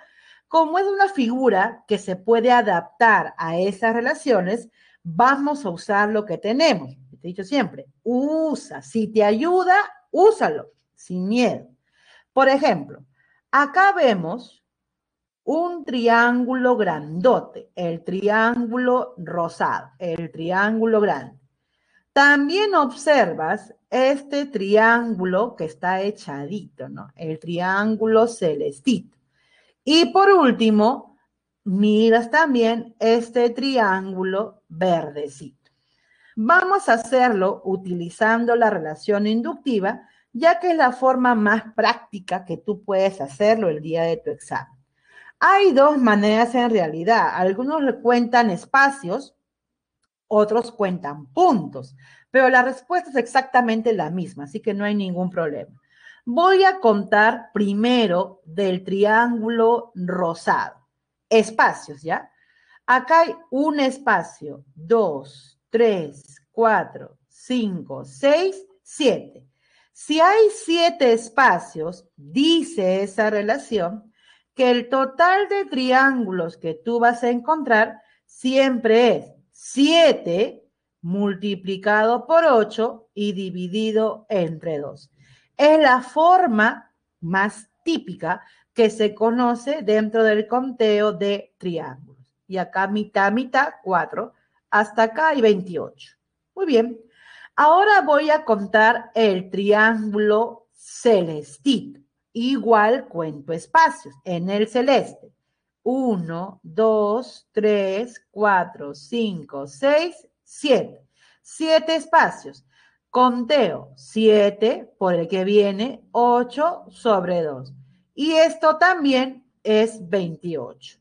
Como es una figura que se puede adaptar a esas relaciones, vamos a usar lo que tenemos dicho siempre, usa, si te ayuda, úsalo, sin miedo. Por ejemplo, acá vemos un triángulo grandote, el triángulo rosado, el triángulo grande. También observas este triángulo que está echadito, ¿no? El triángulo celestito. Y por último, miras también este triángulo verdecito. Vamos a hacerlo utilizando la relación inductiva, ya que es la forma más práctica que tú puedes hacerlo el día de tu examen. Hay dos maneras en realidad. Algunos cuentan espacios, otros cuentan puntos, pero la respuesta es exactamente la misma, así que no hay ningún problema. Voy a contar primero del triángulo rosado. Espacios, ¿ya? Acá hay un espacio, dos, 3, 4, 5, 6, 7. Si hay siete espacios, dice esa relación, que el total de triángulos que tú vas a encontrar siempre es 7 multiplicado por 8 y dividido entre 2. Es la forma más típica que se conoce dentro del conteo de triángulos. Y acá mitad, mitad, 4 hasta acá hay 28. Muy bien. Ahora voy a contar el triángulo celestito. Igual cuento espacios en el celeste. 1, 2, 3, 4, 5, 6, 7. 7 espacios. Conteo 7 por el que viene 8 sobre 2. Y esto también es 28.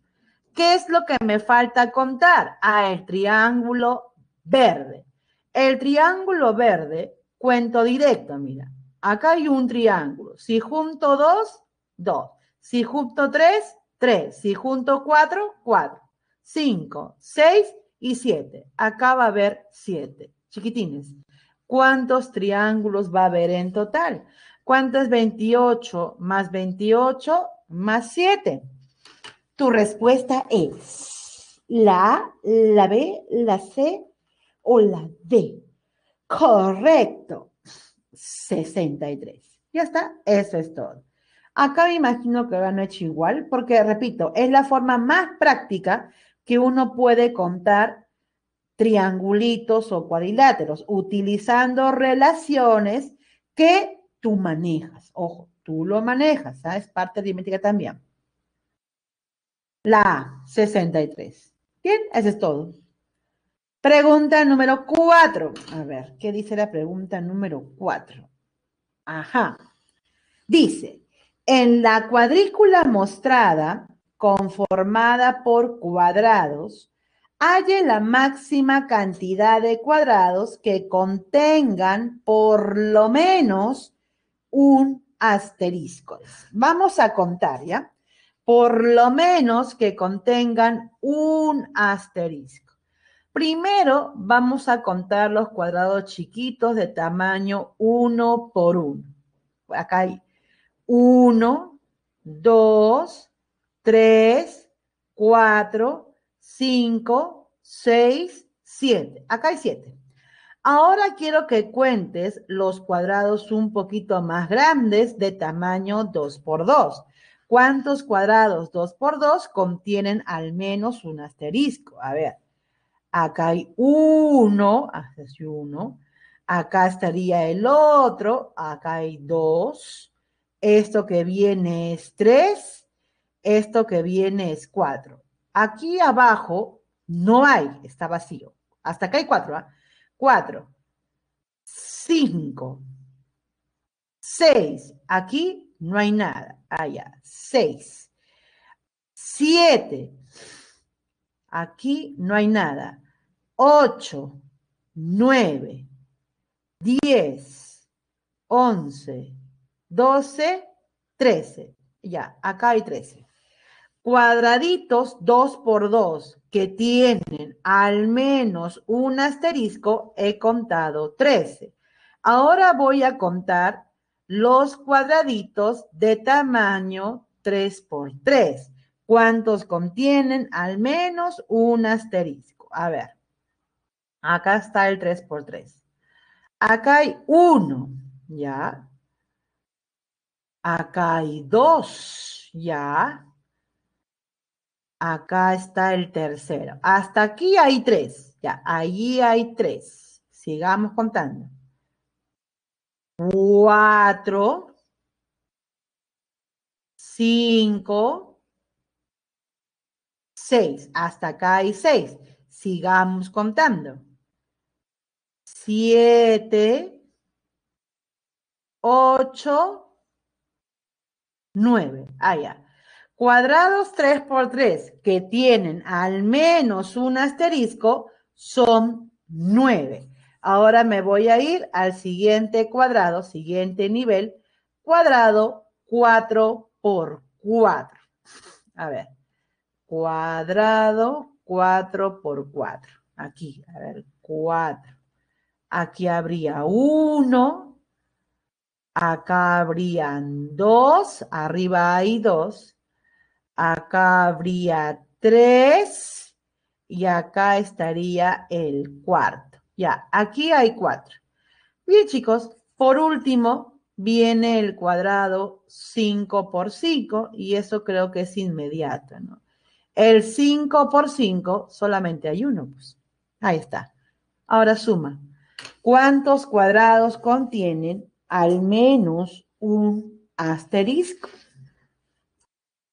¿Qué es lo que me falta contar? Ah, el triángulo verde. El triángulo verde, cuento directo, mira. Acá hay un triángulo. Si junto 2, 2. Si junto 3, 3. Si junto 4, 4. 5, 6 y 7. Acá va a haber 7. Chiquitines, ¿cuántos triángulos va a haber en total? ¿Cuántos 28 más 28 más 7? Tu respuesta es la A, la B, la C o la D. Correcto. 63. Ya está, eso es todo. Acá me imagino que lo han hecho igual, porque repito, es la forma más práctica que uno puede contar triangulitos o cuadriláteros, utilizando relaciones que tú manejas. Ojo, tú lo manejas, Es Parte aritmética también. La A, 63. Bien, eso es todo. Pregunta número 4. A ver, ¿qué dice la pregunta número 4? Ajá. Dice, en la cuadrícula mostrada, conformada por cuadrados, halle la máxima cantidad de cuadrados que contengan por lo menos un asterisco. Vamos a contar, ¿ya? por lo menos que contengan un asterisco. Primero vamos a contar los cuadrados chiquitos de tamaño 1 por 1 Acá hay 1, 2, 3, 4, 5, 6, 7. Acá hay 7. Ahora quiero que cuentes los cuadrados un poquito más grandes de tamaño 2 por 2 ¿Cuántos cuadrados 2 por 2 contienen al menos un asterisco? A ver, acá hay uno, acá ah, acá estaría el otro, acá hay 2, esto que viene es 3, esto que viene es 4. Aquí abajo no hay, está vacío. Hasta acá hay 4, ¿ah? 4, 5, 6, aquí no hay nada. 6. Ah, 7, aquí no hay nada. 8, 9, 10, 11, 12, 13. Ya, acá hay 13. Cuadraditos 2 por 2 que tienen al menos un asterisco. He contado 13. Ahora voy a contar los cuadraditos de tamaño 3x3. ¿Cuántos contienen al menos un asterisco? A ver, acá está el 3x3. Acá hay uno, ¿ya? Acá hay dos, ¿ya? Acá está el tercero. Hasta aquí hay tres, ya, allí hay tres. Sigamos contando. 4, 5, 6. Hasta acá hay 6. Sigamos contando. 7, 8, 9. Ah, ya. Cuadrados 3 por 3 que tienen al menos un asterisco son 9. Ahora me voy a ir al siguiente cuadrado, siguiente nivel, cuadrado 4 por 4. A ver, cuadrado 4 por 4. Aquí, a ver, 4. Aquí habría 1, acá habrían 2, arriba hay 2, acá habría 3 y acá estaría el cuarto. Ya, aquí hay cuatro. Bien, chicos, por último viene el cuadrado 5 por 5 y eso creo que es inmediato, ¿no? El 5 por 5 solamente hay uno, pues. Ahí está. Ahora suma. ¿Cuántos cuadrados contienen al menos un asterisco?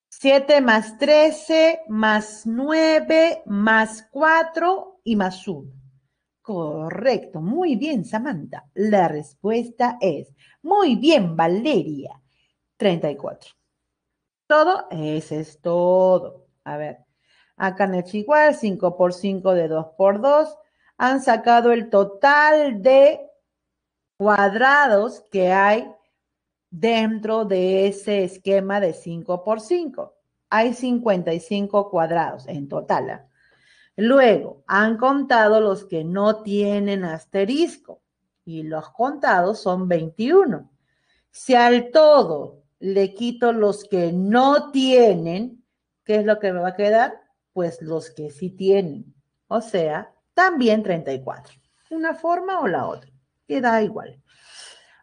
7 más 13 más 9 más 4 y más 1. Correcto, muy bien, Samantha. La respuesta es, muy bien, Valeria. 34. Todo, ese es todo. A ver, acá en el igual, 5 por 5 de 2 por 2, han sacado el total de cuadrados que hay dentro de ese esquema de 5 por 5. Hay 55 cuadrados en total. ¿ah? Luego, han contado los que no tienen asterisco y los contados son 21. Si al todo le quito los que no tienen, ¿qué es lo que me va a quedar? Pues los que sí tienen, o sea, también 34. Una forma o la otra, queda igual.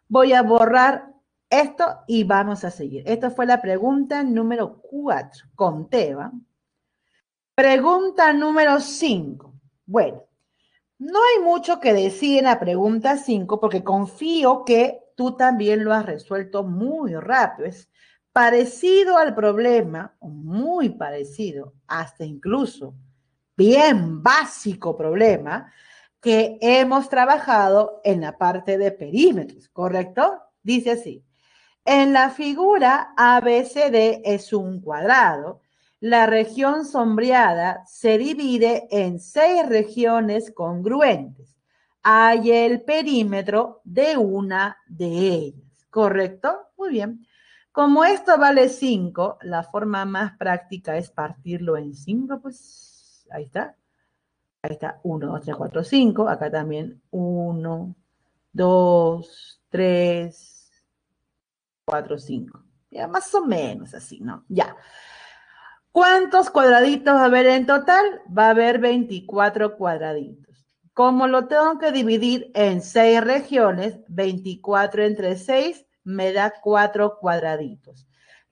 Voy a borrar esto y vamos a seguir. Esta fue la pregunta número 4. Con Teba. Pregunta número 5. Bueno, no hay mucho que decir en la pregunta 5 porque confío que tú también lo has resuelto muy rápido. Es parecido al problema, muy parecido, hasta incluso bien básico problema que hemos trabajado en la parte de perímetros, ¿correcto? Dice así, en la figura ABCD es un cuadrado la región sombreada se divide en seis regiones congruentes. Hay el perímetro de una de ellas, ¿correcto? Muy bien. Como esto vale 5, la forma más práctica es partirlo en 5, pues ahí está. Ahí está, 1, 2, 3, 4, 5. Acá también 1, 2, 3, 4, 5. Ya, más o menos así, ¿no? Ya. ¿Cuántos cuadraditos va a haber en total? Va a haber 24 cuadraditos. Como lo tengo que dividir en 6 regiones, 24 entre 6 me da 4 cuadraditos.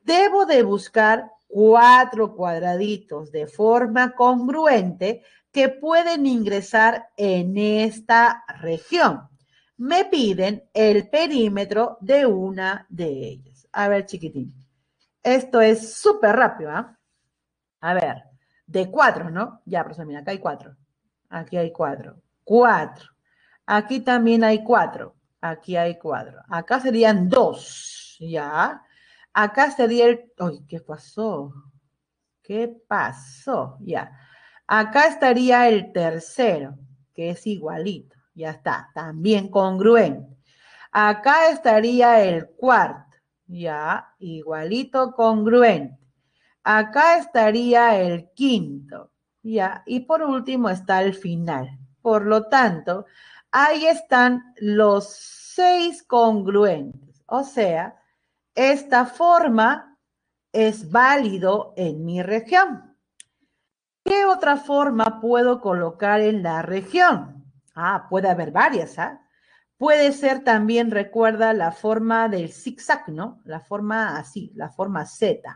Debo de buscar 4 cuadraditos de forma congruente que pueden ingresar en esta región. Me piden el perímetro de una de ellas. A ver, chiquitín. Esto es súper rápido, ¿ah? A ver, de cuatro, ¿no? Ya, pero mira, acá hay cuatro. Aquí hay cuatro. Cuatro. Aquí también hay cuatro. Aquí hay cuatro. Acá serían dos. Ya. Acá sería el. ¡Ay, qué pasó! ¿Qué pasó? Ya. Acá estaría el tercero, que es igualito. Ya está. También congruente. Acá estaría el cuarto. Ya. Igualito, congruente. Acá estaría el quinto, ¿ya? Y por último está el final. Por lo tanto, ahí están los seis congruentes. O sea, esta forma es válido en mi región. ¿Qué otra forma puedo colocar en la región? Ah, puede haber varias, ¿ah? Puede ser también, recuerda, la forma del zigzag, ¿no? La forma así, la forma Z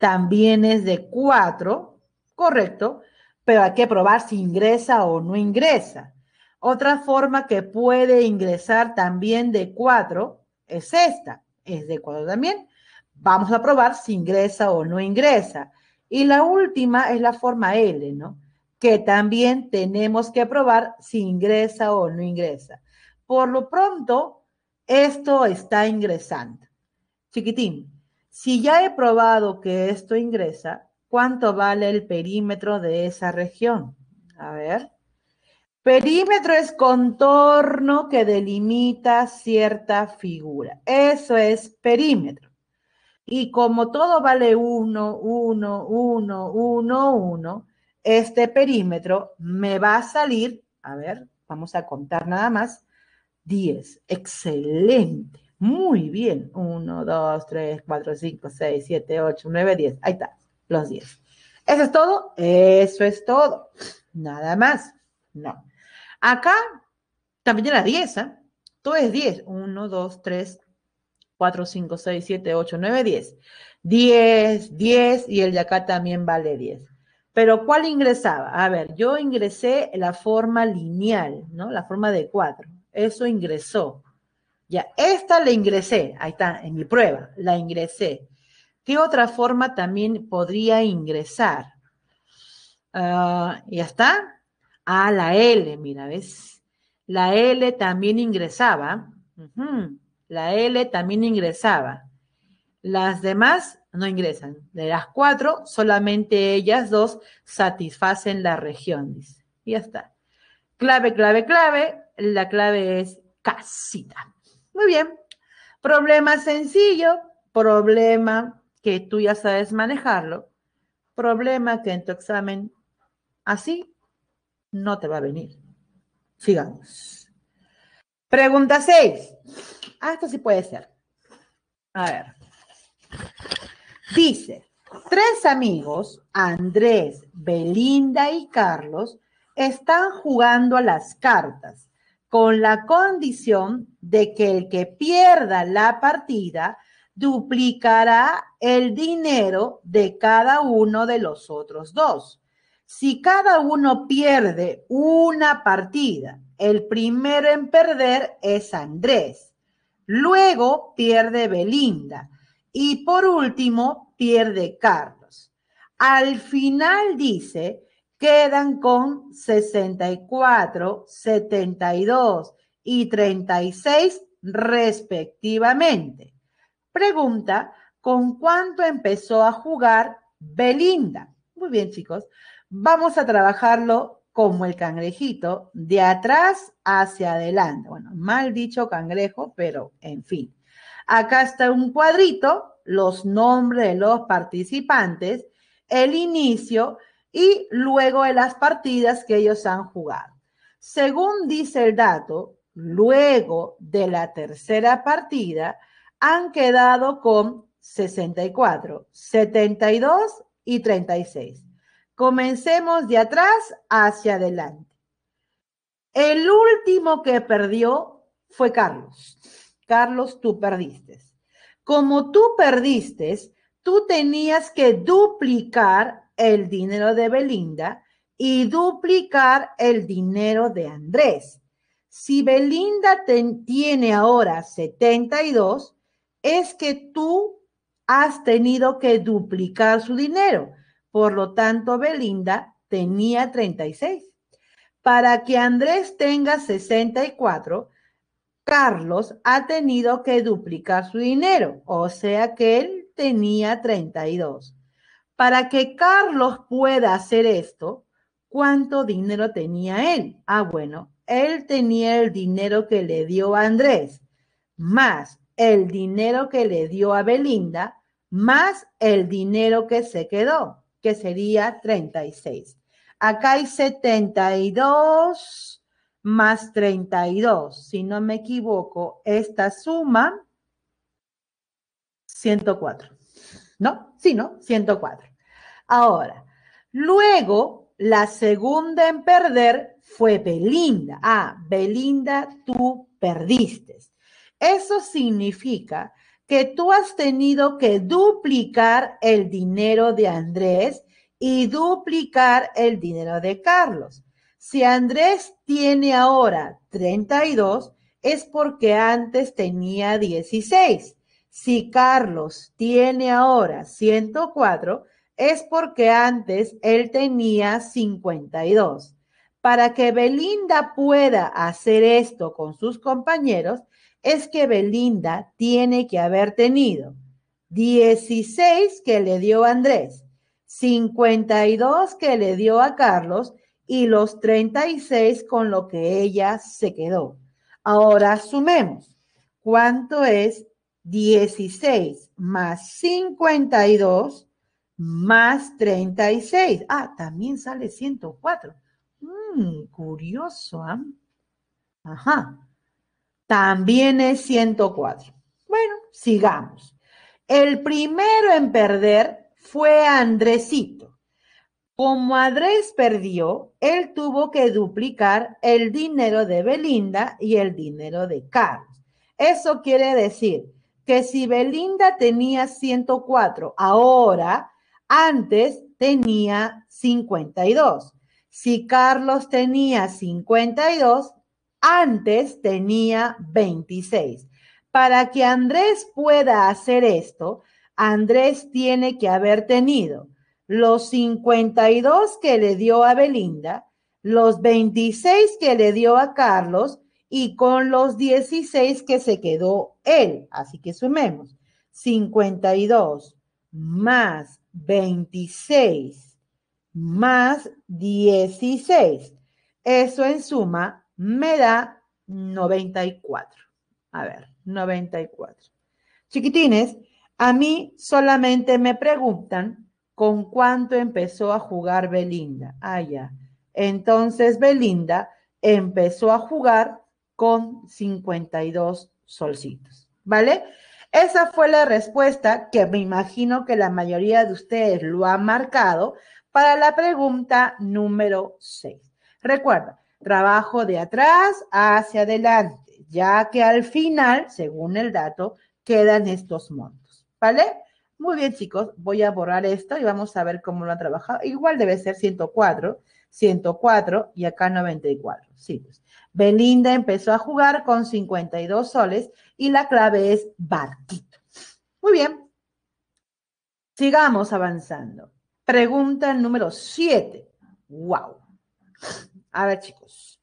también es de 4, correcto, pero hay que probar si ingresa o no ingresa. Otra forma que puede ingresar también de 4 es esta, es de 4 también. Vamos a probar si ingresa o no ingresa. Y la última es la forma L, ¿no? Que también tenemos que probar si ingresa o no ingresa. Por lo pronto, esto está ingresando. Chiquitín, si ya he probado que esto ingresa, ¿cuánto vale el perímetro de esa región? A ver. Perímetro es contorno que delimita cierta figura. Eso es perímetro. Y como todo vale 1, 1, 1, 1, 1, este perímetro me va a salir, a ver, vamos a contar nada más, 10. Excelente. Muy bien. 1, 2, 3, 4, 5, 6, 7, 8, 9, 10. Ahí está, los 10. ¿Eso es todo? Eso es todo. Nada más. No. Acá también era 10, ¿eh? Todo es 10. 1, 2, 3, 4, 5, 6, 7, 8, 9, 10. 10, 10 y el de acá también vale 10. Pero ¿cuál ingresaba? A ver, yo ingresé la forma lineal, ¿no? La forma de 4. Eso ingresó. Ya, esta la ingresé, ahí está, en mi prueba, la ingresé. ¿Qué otra forma también podría ingresar? Ah, ya está. a la L, mira, ¿ves? La L también ingresaba. La L también ingresaba. Las demás no ingresan. De las cuatro, solamente ellas dos satisfacen la región, dice. Y ya está. Clave, clave, clave. La clave es casita. Muy bien. Problema sencillo, problema que tú ya sabes manejarlo, problema que en tu examen así no te va a venir. Sigamos. Pregunta 6. Ah, esto sí puede ser. A ver. Dice, tres amigos, Andrés, Belinda y Carlos, están jugando a las cartas con la condición de que el que pierda la partida duplicará el dinero de cada uno de los otros dos. Si cada uno pierde una partida, el primero en perder es Andrés, luego pierde Belinda y por último pierde Carlos. Al final dice, quedan con 64, 72 y 36 respectivamente. Pregunta, ¿con cuánto empezó a jugar Belinda? Muy bien, chicos. Vamos a trabajarlo como el cangrejito, de atrás hacia adelante. Bueno, mal dicho cangrejo, pero en fin. Acá está un cuadrito, los nombres de los participantes, el inicio y luego de las partidas que ellos han jugado. Según dice el dato, luego de la tercera partida han quedado con 64, 72 y 36. Comencemos de atrás hacia adelante. El último que perdió fue Carlos. Carlos, tú perdiste. Como tú perdiste, tú tenías que duplicar el dinero de Belinda y duplicar el dinero de Andrés. Si Belinda tiene ahora 72, es que tú has tenido que duplicar su dinero. Por lo tanto, Belinda tenía 36. Para que Andrés tenga 64, Carlos ha tenido que duplicar su dinero, o sea que él tenía 32. Para que Carlos pueda hacer esto, ¿cuánto dinero tenía él? Ah, bueno, él tenía el dinero que le dio a Andrés, más el dinero que le dio a Belinda, más el dinero que se quedó, que sería 36. Acá hay 72 más 32. Si no me equivoco, esta suma 104. ¿No? Sí, ¿no? 104. Ahora, luego, la segunda en perder fue Belinda. Ah, Belinda, tú perdiste. Eso significa que tú has tenido que duplicar el dinero de Andrés y duplicar el dinero de Carlos. Si Andrés tiene ahora 32, es porque antes tenía 16. Si Carlos tiene ahora 104, es porque antes él tenía 52. Para que Belinda pueda hacer esto con sus compañeros, es que Belinda tiene que haber tenido 16 que le dio Andrés, 52 que le dio a Carlos y los 36 con lo que ella se quedó. Ahora sumemos, ¿cuánto es 16 más 52? más 36. Ah, también sale 104. Mmm, curioso, ¿ah? Ajá. También es 104. Bueno, sigamos. El primero en perder fue Andresito. Como Andrés perdió, él tuvo que duplicar el dinero de Belinda y el dinero de Carlos. Eso quiere decir que si Belinda tenía 104, ahora antes tenía 52. Si Carlos tenía 52, antes tenía 26. Para que Andrés pueda hacer esto, Andrés tiene que haber tenido los 52 que le dio a Belinda, los 26 que le dio a Carlos y con los 16 que se quedó él. Así que sumemos. 52 más 26 más 16. Eso en suma me da 94. A ver, 94. Chiquitines, a mí solamente me preguntan con cuánto empezó a jugar Belinda. Ah, ya. Entonces Belinda empezó a jugar con 52 solcitos, ¿vale? Esa fue la respuesta que me imagino que la mayoría de ustedes lo ha marcado para la pregunta número 6. Recuerda, trabajo de atrás hacia adelante, ya que al final, según el dato, quedan estos montos. ¿Vale? Muy bien, chicos, voy a borrar esto y vamos a ver cómo lo han trabajado. Igual debe ser 104, 104 y acá 94. Sí, pues. Belinda empezó a jugar con 52 soles y la clave es barquito. Muy bien. Sigamos avanzando. Pregunta número 7. ¡Wow! A ver, chicos.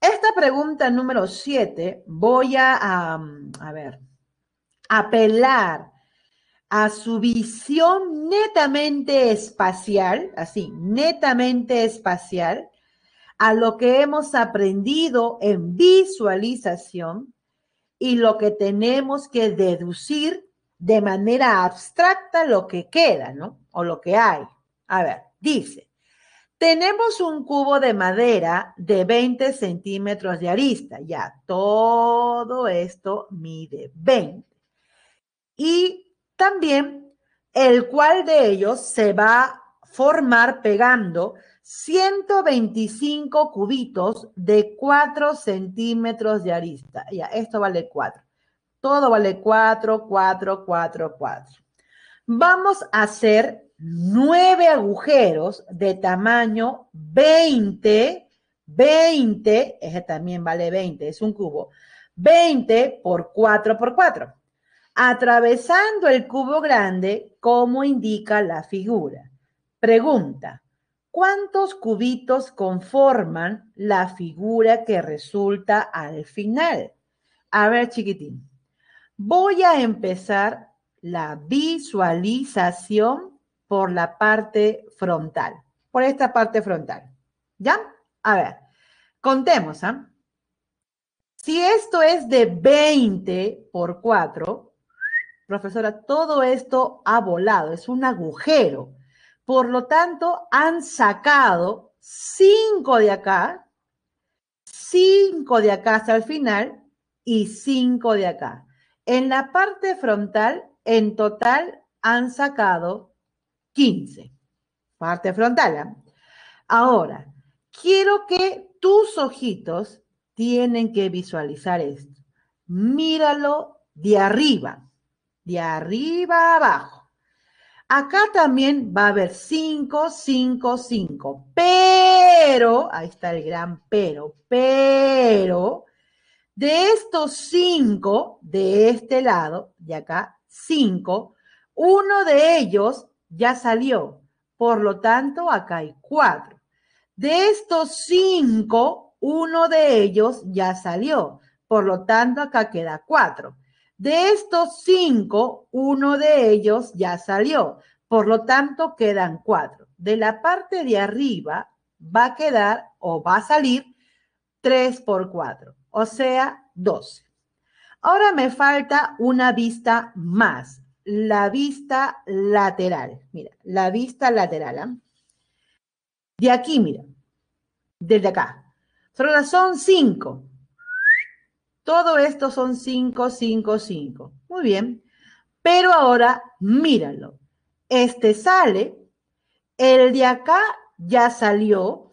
Esta pregunta número 7 voy a, a ver, apelar a su visión netamente espacial, así, netamente espacial, a lo que hemos aprendido en visualización y lo que tenemos que deducir de manera abstracta lo que queda, ¿no? O lo que hay. A ver, dice, tenemos un cubo de madera de 20 centímetros de arista, ya todo esto mide 20. Y también el cual de ellos se va a formar pegando 125 cubitos de 4 centímetros de arista. Ya, esto vale 4. Todo vale 4, 4, 4, 4. Vamos a hacer 9 agujeros de tamaño 20, 20, ese también vale 20, es un cubo, 20 por 4 por 4, atravesando el cubo grande como indica la figura. Pregunta, ¿Cuántos cubitos conforman la figura que resulta al final? A ver, chiquitín. Voy a empezar la visualización por la parte frontal, por esta parte frontal. ¿Ya? A ver, contemos. ¿ah? Si esto es de 20 por 4, profesora, todo esto ha volado, es un agujero. Por lo tanto, han sacado 5 de acá, 5 de acá hasta el final y 5 de acá. En la parte frontal, en total, han sacado 15. Parte frontal. ¿ah? Ahora, quiero que tus ojitos tienen que visualizar esto. Míralo de arriba, de arriba abajo. Acá también va a haber 5, 5, 5, pero, ahí está el gran pero, pero, de estos 5, de este lado, de acá, 5, uno de ellos ya salió, por lo tanto, acá hay 4. De estos 5, uno de ellos ya salió, por lo tanto, acá queda 4. De estos cinco, uno de ellos ya salió. Por lo tanto, quedan cuatro. De la parte de arriba va a quedar o va a salir 3 por 4, o sea, 12. Ahora me falta una vista más, la vista lateral. Mira, la vista lateral. ¿ah? De aquí, mira, desde acá. Solo son 5. Todo esto son 5, 5, 5. Muy bien. Pero ahora míralo. Este sale, el de acá ya salió,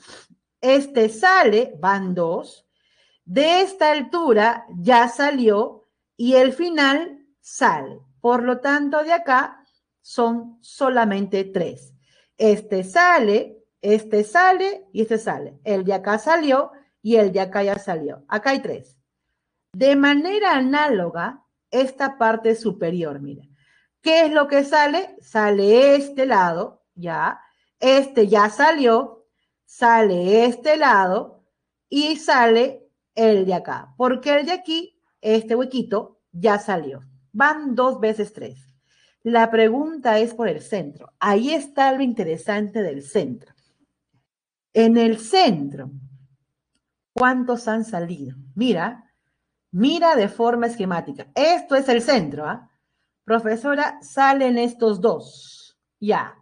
este sale, van dos, de esta altura ya salió y el final sale. Por lo tanto, de acá son solamente tres. Este sale, este sale y este sale. El de acá salió y el de acá ya salió. Acá hay tres. De manera análoga, esta parte superior, mira. ¿Qué es lo que sale? Sale este lado, ya. Este ya salió, sale este lado y sale el de acá. Porque el de aquí, este huequito, ya salió. Van dos veces tres. La pregunta es por el centro. Ahí está lo interesante del centro. En el centro, ¿cuántos han salido? Mira, Mira de forma esquemática. Esto es el centro, ¿ah? Profesora, salen estos dos. Ya.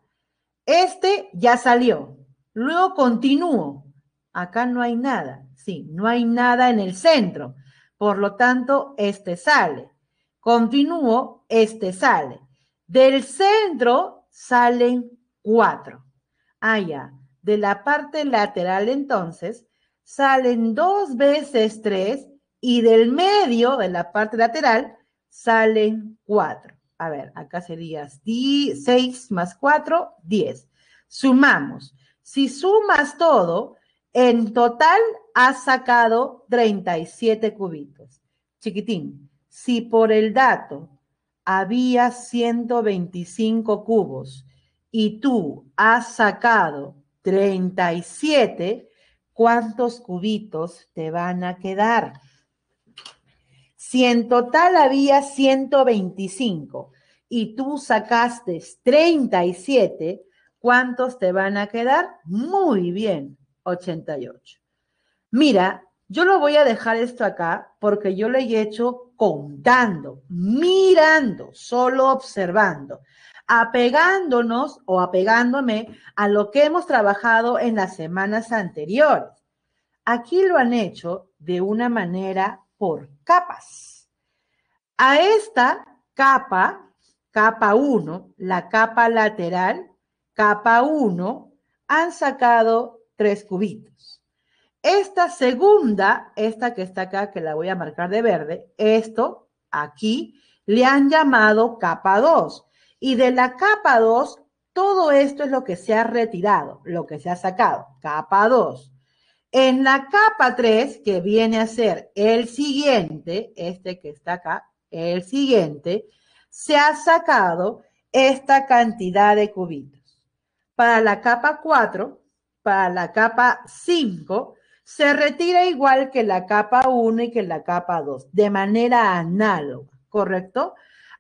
Este ya salió. Luego continúo. Acá no hay nada. Sí, no hay nada en el centro. Por lo tanto, este sale. Continúo, este sale. Del centro salen cuatro. Ah, ya. De la parte lateral, entonces, salen dos veces tres y del medio, de la parte lateral, salen 4. A ver, acá serías 6 más 4, 10. Sumamos. Si sumas todo, en total has sacado 37 cubitos. Chiquitín, si por el dato había 125 cubos y tú has sacado 37, ¿cuántos cubitos te van a quedar? Si en total había 125 y tú sacaste 37, ¿cuántos te van a quedar? Muy bien, 88. Mira, yo lo voy a dejar esto acá porque yo lo he hecho contando, mirando, solo observando, apegándonos o apegándome a lo que hemos trabajado en las semanas anteriores. Aquí lo han hecho de una manera por capas. A esta capa, capa 1, la capa lateral, capa 1, han sacado tres cubitos. Esta segunda, esta que está acá, que la voy a marcar de verde, esto aquí le han llamado capa 2. Y de la capa 2, todo esto es lo que se ha retirado, lo que se ha sacado, capa 2. En la capa 3, que viene a ser el siguiente, este que está acá, el siguiente, se ha sacado esta cantidad de cubitos. Para la capa 4, para la capa 5, se retira igual que la capa 1 y que la capa 2, de manera análoga, ¿correcto?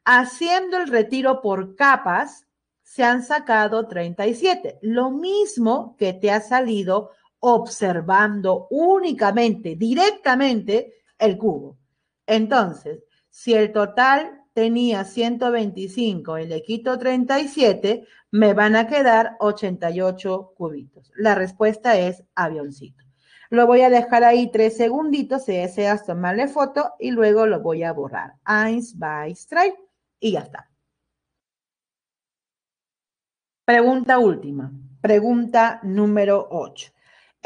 Haciendo el retiro por capas, se han sacado 37, lo mismo que te ha salido observando únicamente, directamente, el cubo. Entonces, si el total tenía 125 y le quito 37, me van a quedar 88 cubitos. La respuesta es avioncito. Lo voy a dejar ahí tres segunditos si deseas tomarle foto y luego lo voy a borrar. Eins, by strike y ya está. Pregunta última. Pregunta número 8.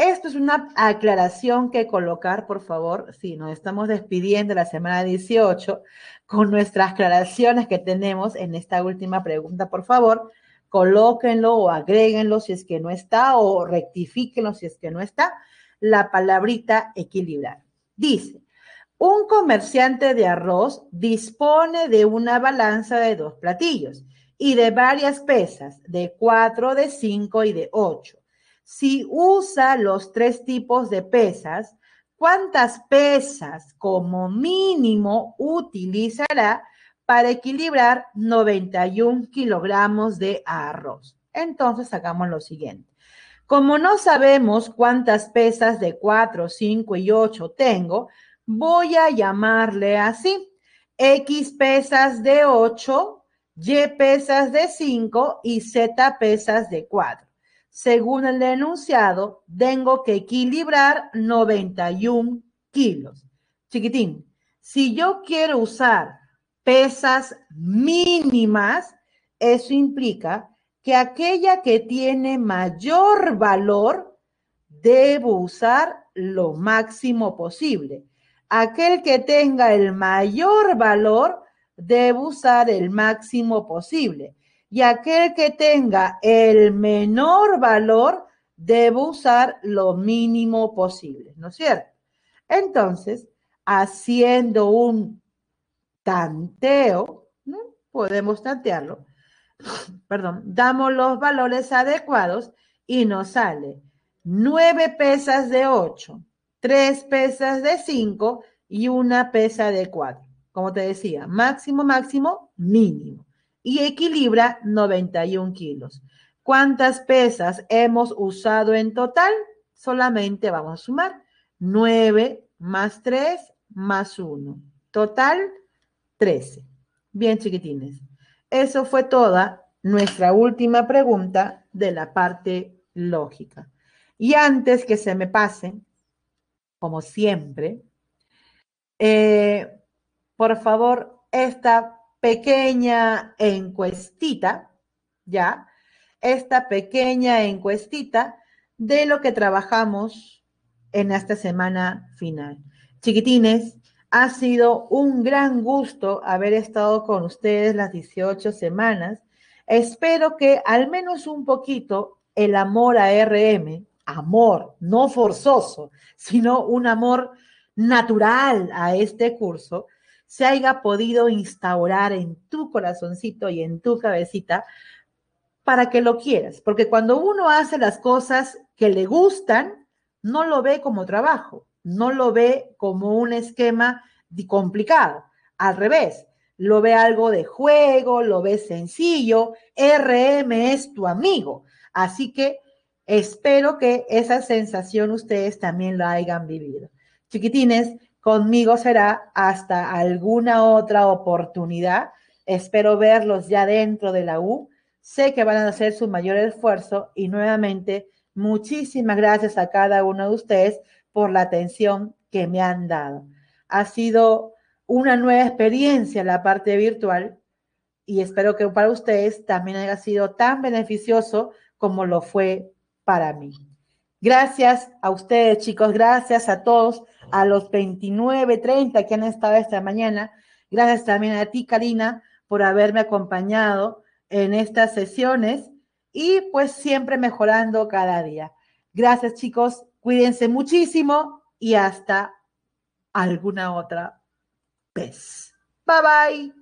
Esto es una aclaración que colocar, por favor, si nos estamos despidiendo la semana 18 con nuestras aclaraciones que tenemos en esta última pregunta, por favor, colóquenlo o agréguenlo si es que no está o rectifíquenlo si es que no está, la palabrita equilibrar. Dice, un comerciante de arroz dispone de una balanza de dos platillos y de varias pesas, de cuatro, de cinco y de ocho si usa los tres tipos de pesas, cuántas pesas como mínimo utilizará para equilibrar 91 kilogramos de arroz. Entonces hagamos lo siguiente. Como no sabemos cuántas pesas de 4, 5 y 8 tengo, voy a llamarle así. X pesas de 8, Y pesas de 5 y Z pesas de 4 según el enunciado, tengo que equilibrar 91 kilos. Chiquitín, si yo quiero usar pesas mínimas, eso implica que aquella que tiene mayor valor debo usar lo máximo posible. Aquel que tenga el mayor valor debo usar el máximo posible y aquel que tenga el menor valor debe usar lo mínimo posible, ¿no es cierto? Entonces, haciendo un tanteo, podemos tantearlo, perdón, damos los valores adecuados y nos sale 9 pesas de 8, 3 pesas de 5 y una pesa de 4. Como te decía, máximo, máximo, mínimo y equilibra 91 kilos. ¿Cuántas pesas hemos usado en total? Solamente vamos a sumar 9 más 3 más 1. Total 13. Bien, chiquitines. Eso fue toda nuestra última pregunta de la parte lógica. Y antes que se me pase, como siempre, eh, por favor, esta pequeña encuestita, ¿ya? Esta pequeña encuestita de lo que trabajamos en esta semana final. Chiquitines, ha sido un gran gusto haber estado con ustedes las 18 semanas. Espero que al menos un poquito el amor a RM, amor no forzoso, sino un amor natural a este curso, se haya podido instaurar en tu corazoncito y en tu cabecita para que lo quieras. Porque cuando uno hace las cosas que le gustan, no lo ve como trabajo, no lo ve como un esquema complicado. Al revés, lo ve algo de juego, lo ve sencillo. RM es tu amigo. Así que espero que esa sensación ustedes también la hayan vivido. Chiquitines, Conmigo será hasta alguna otra oportunidad. Espero verlos ya dentro de la U. Sé que van a hacer su mayor esfuerzo y nuevamente muchísimas gracias a cada uno de ustedes por la atención que me han dado. Ha sido una nueva experiencia la parte virtual y espero que para ustedes también haya sido tan beneficioso como lo fue para mí. Gracias a ustedes, chicos, gracias a todos a los 29, 30 que han estado esta mañana. Gracias también a ti, Karina, por haberme acompañado en estas sesiones y pues siempre mejorando cada día. Gracias, chicos. Cuídense muchísimo y hasta alguna otra vez. Bye bye.